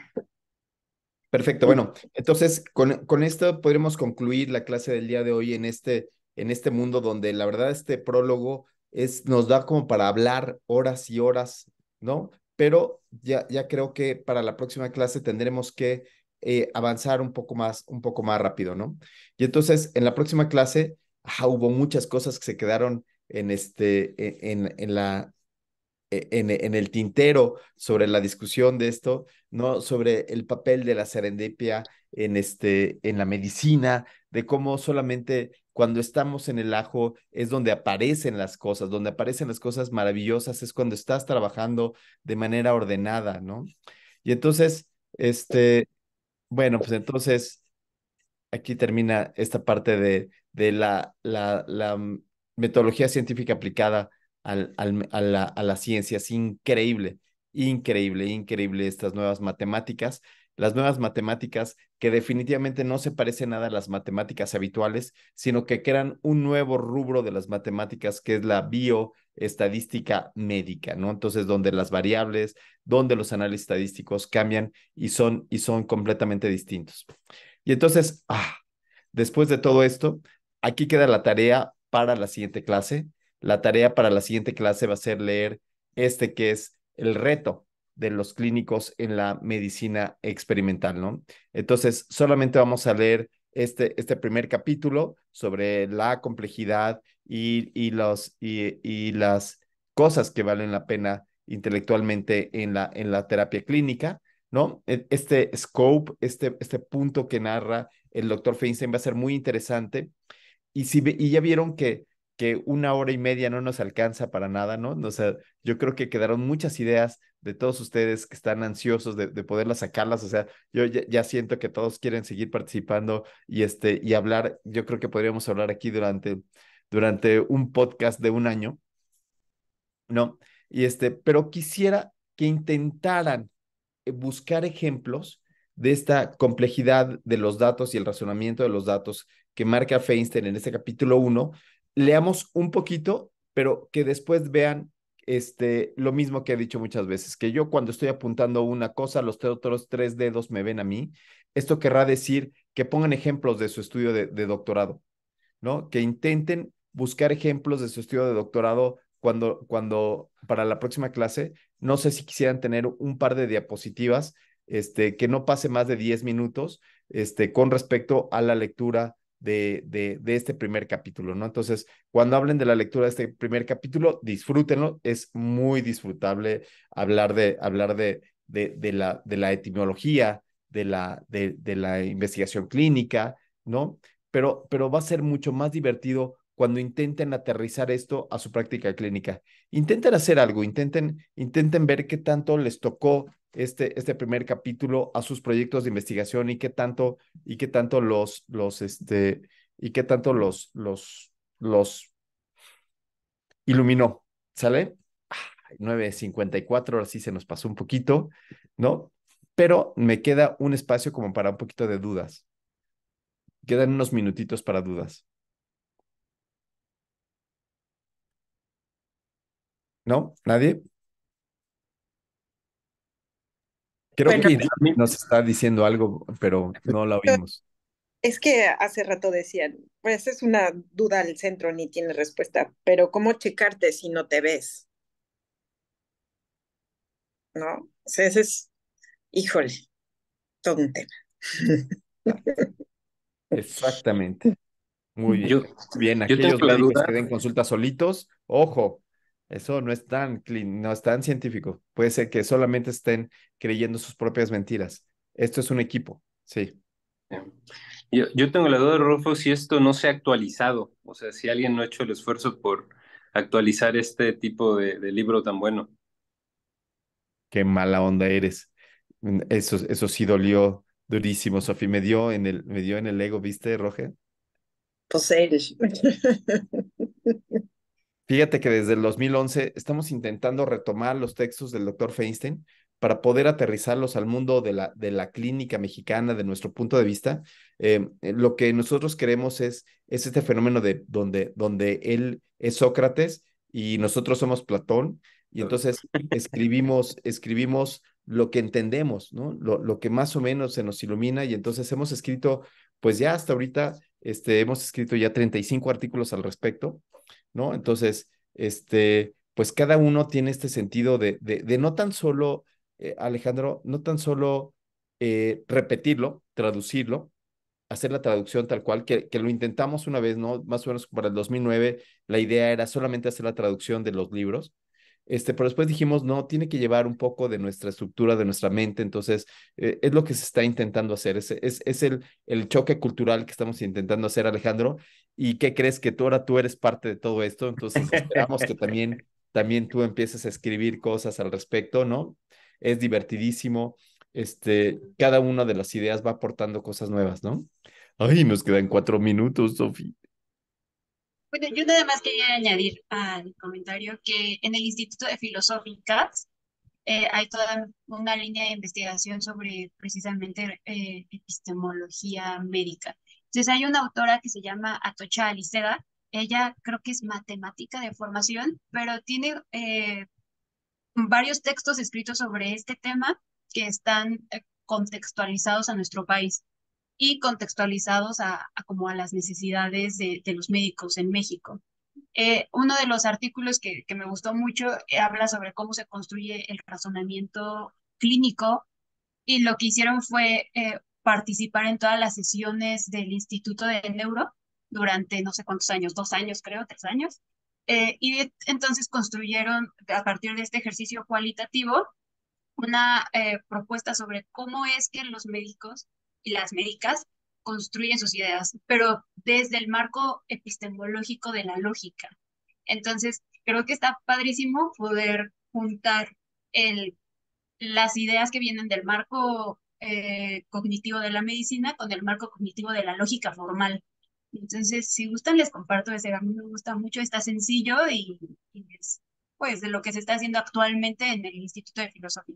Speaker 1: Perfecto. Bueno, entonces con, esto podremos concluir la clase del día de hoy en este, en este mundo donde la verdad este prólogo es, nos da como para hablar horas y horas, ¿no? Pero ya, ya creo que para la próxima clase tendremos que eh, avanzar un poco más, un poco más rápido, ¿no? Y entonces en la próxima clase hubo muchas cosas que se quedaron en, este, e, en, en la, e, en, en, el tintero sobre la discusión de esto, ¿no? Sobre el papel de la serendipia en, este, en la medicina, de cómo solamente cuando estamos en el ajo es donde aparecen las cosas, donde aparecen las cosas maravillosas, es cuando estás trabajando de manera ordenada, ¿no? Y entonces, este, bueno, pues entonces aquí termina esta parte de, de la, la, metodología científica aplicada a, la, ciencia. Es increíble, increíble, increíble estas nuevas matemáticas. Las nuevas matemáticas que definitivamente no se parecen nada a las matemáticas habituales, sino que crean un nuevo rubro de las matemáticas que es la bioestadística médica, ¿no? Entonces, donde las variables, donde los análisis estadísticos cambian y son, y son completamente distintos. Y entonces, ah, después de todo esto, Aquí queda la tarea para la siguiente clase. La tarea para la siguiente clase va a ser leer este que es el reto de los clínicos en la medicina experimental, ¿no? Entonces, solamente vamos a leer este, este primer capítulo sobre la complejidad y, y, los, y, y las cosas que valen la pena intelectualmente en la, en la terapia clínica, ¿no? E, este scope, este, este punto que narra el doctor Feinstein va a ser muy interesante y, ya vieron que, que una hora y media no nos alcanza para nada, ¿no? O sea, yo creo que quedaron muchas ideas de todos ustedes que están ansiosos de, de poderlas sacarlas, o sea, yo ya, siento que todos quieren seguir participando y, este, y hablar, yo creo que podríamos hablar aquí durante, durante un podcast de un año, ¿no? Y este, pero quisiera que intentaran eh, buscar ejemplos de esta complejidad de los datos y el razonamiento de los datos que marca Feinstein en este capítulo 1, leamos un poquito, pero que después vean este, lo mismo que he dicho muchas veces, que yo cuando estoy apuntando una cosa, los otros tres dedos me ven a mí. Esto querrá decir que pongan ejemplos de su estudio de, doctorado, ¿no? Que intenten buscar ejemplos de su estudio de doctorado cuando, cuando para la próxima clase, no sé si quisieran tener un par de diapositivas, este, que no pase más de 10 minutos, este, con respecto a la lectura de, de, este primer capítulo, ¿no? Entonces, cuando hablen de la lectura de este primer capítulo, disfrútenlo, es muy disfrutable hablar de, hablar de, de, de la, de la etimología, de la, de la investigación clínica, ¿no? Pero, pero va a ser mucho más divertido cuando intenten aterrizar esto a su práctica clínica. Intenten hacer algo, intenten, intenten ver qué tanto les tocó este, este primer capítulo a sus proyectos de investigación y qué tanto, y qué tanto los, los, este, y qué tanto los, los, los iluminó. ¿Sale? 9.54, ahora sí se nos pasó un poquito, ¿no? Pero me queda un espacio como para un poquito de dudas. Quedan unos minutitos para dudas. ¿No? ¿Nadie? Creo que nos está diciendo algo, pero no la oímos.
Speaker 14: Es que hace rato decían, pues es una duda al centro, ni tiene respuesta, pero ¿cómo checarte si no te ves? ¿No? O ese es, híjole, todo un tema. [laughs]
Speaker 1: Exactamente. Muy bien. aquellos tengo la que den consultas solitos, ojo, eso no es tan no es tan científico. Puede ser que solamente estén creyendo sus propias mentiras. Esto es un equipo, sí.
Speaker 5: Yo, tengo la duda, Rufo, si esto no se ha actualizado, o sea, si alguien no ha hecho el esfuerzo por actualizar este tipo de, libro tan bueno.
Speaker 1: Qué mala onda eres. Mm, eso, eso sí dolió durísimo, Sofi. Me dio en el, me dio en el ego, ¿viste, Roger?
Speaker 14: Pues eres. [laughs]
Speaker 1: Fíjate que desde el 2011 estamos intentando retomar los textos del doctor Feinstein para poder aterrizarlos al mundo de la, de la clínica mexicana, de nuestro punto de vista. Eh, eh, lo que nosotros queremos es, es este fenómeno de donde, donde él es Sócrates y nosotros somos Platón, y entonces escribimos, escribimos lo que entendemos, ¿no? Lo, que más o menos se nos ilumina, y entonces hemos escrito, pues ya hasta ahorita, este, hemos escrito ya 35 artículos al respecto. ¿no? Entonces, este, pues cada uno tiene este sentido de, de, no tan solo, eh, Alejandro, no tan solo eh, repetirlo, traducirlo, hacer la traducción tal cual, que, que, lo intentamos una vez, ¿no? Más o menos para el 2009, la idea era solamente hacer la traducción de los libros. Este, pero después dijimos, no, tiene que llevar un poco de nuestra estructura, de nuestra mente, entonces eh, es lo que se está intentando hacer, es, es, es el, el choque cultural que estamos intentando hacer, Alejandro, ¿Y qué crees que tú ahora tú eres parte de todo esto? Entonces esperamos que [laughs] también, también tú empieces a escribir cosas al respecto, ¿no? Es divertidísimo. Este, cada una de las ideas va aportando cosas nuevas, ¿no? Ay, nos quedan cuatro minutos, Sofi!
Speaker 7: Bueno, yo nada más quería añadir al comentario que en el Instituto de Filosóficas eh, hay toda una línea de investigación sobre precisamente eh, epistemología médica entonces hay una autora que se llama Atocha Aliceda, ella creo que es matemática de formación, pero tiene eh, varios textos escritos sobre este tema que están eh, contextualizados a nuestro país y contextualizados a, como a las necesidades de, los médicos en México. Eh, uno de los artículos que, me gustó mucho habla sobre cómo se construye el razonamiento clínico y lo que hicieron fue participar en todas las sesiones del Instituto de Neuro durante no sé cuántos años, dos años creo, tres años. Eh, y entonces construyeron a partir de este ejercicio cualitativo una eh, propuesta sobre cómo es que los médicos y las médicas construyen sus ideas, pero desde el marco epistemológico de la lógica. Entonces, creo que está padrísimo poder juntar el, las ideas que vienen del marco eh, cognitivo de la medicina con el marco cognitivo de la lógica formal. Entonces, si gustan, les comparto ese. A mí me gusta mucho, está sencillo y, es pues de lo que se está haciendo actualmente en el Instituto de Filosofía.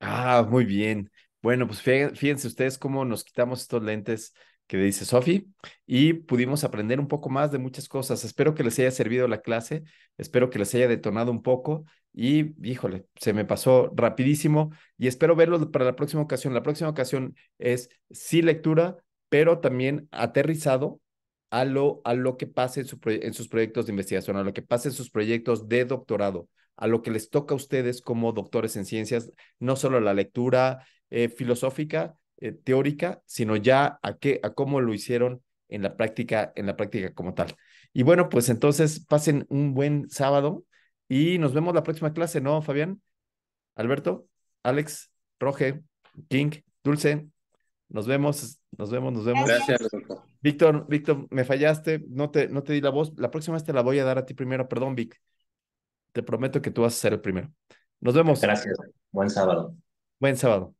Speaker 1: Ah, muy bien. Bueno, pues fíjense ustedes cómo nos quitamos estos lentes que dice Sofi, y pudimos aprender un poco más de muchas cosas. Espero que les haya servido la clase, espero que les haya detonado un poco y, híjole, se me pasó rapidísimo y espero verlos para la próxima ocasión. La próxima ocasión es sí lectura, pero también aterrizado a lo, a lo que pase en, sus proyectos de investigación, a lo que pase en sus proyectos de doctorado, a lo que les toca a ustedes como doctores en ciencias, no solo la lectura eh, filosófica, eh, teórica, sino ya a qué, a cómo lo hicieron en la práctica, en la práctica como tal. Y bueno, pues entonces pasen un buen sábado y nos vemos la próxima clase, ¿no, Fabián? Alberto, Alex, Roge, King, Dulce. Nos vemos, nos vemos, nos vemos. Gracias. Víctor, Víctor, me fallaste, no te, no te di la voz. La próxima vez te la voy a dar a ti primero, perdón, Vic. Te prometo que tú vas a ser el primero. Nos vemos. Gracias. Buen sábado. Buen sábado.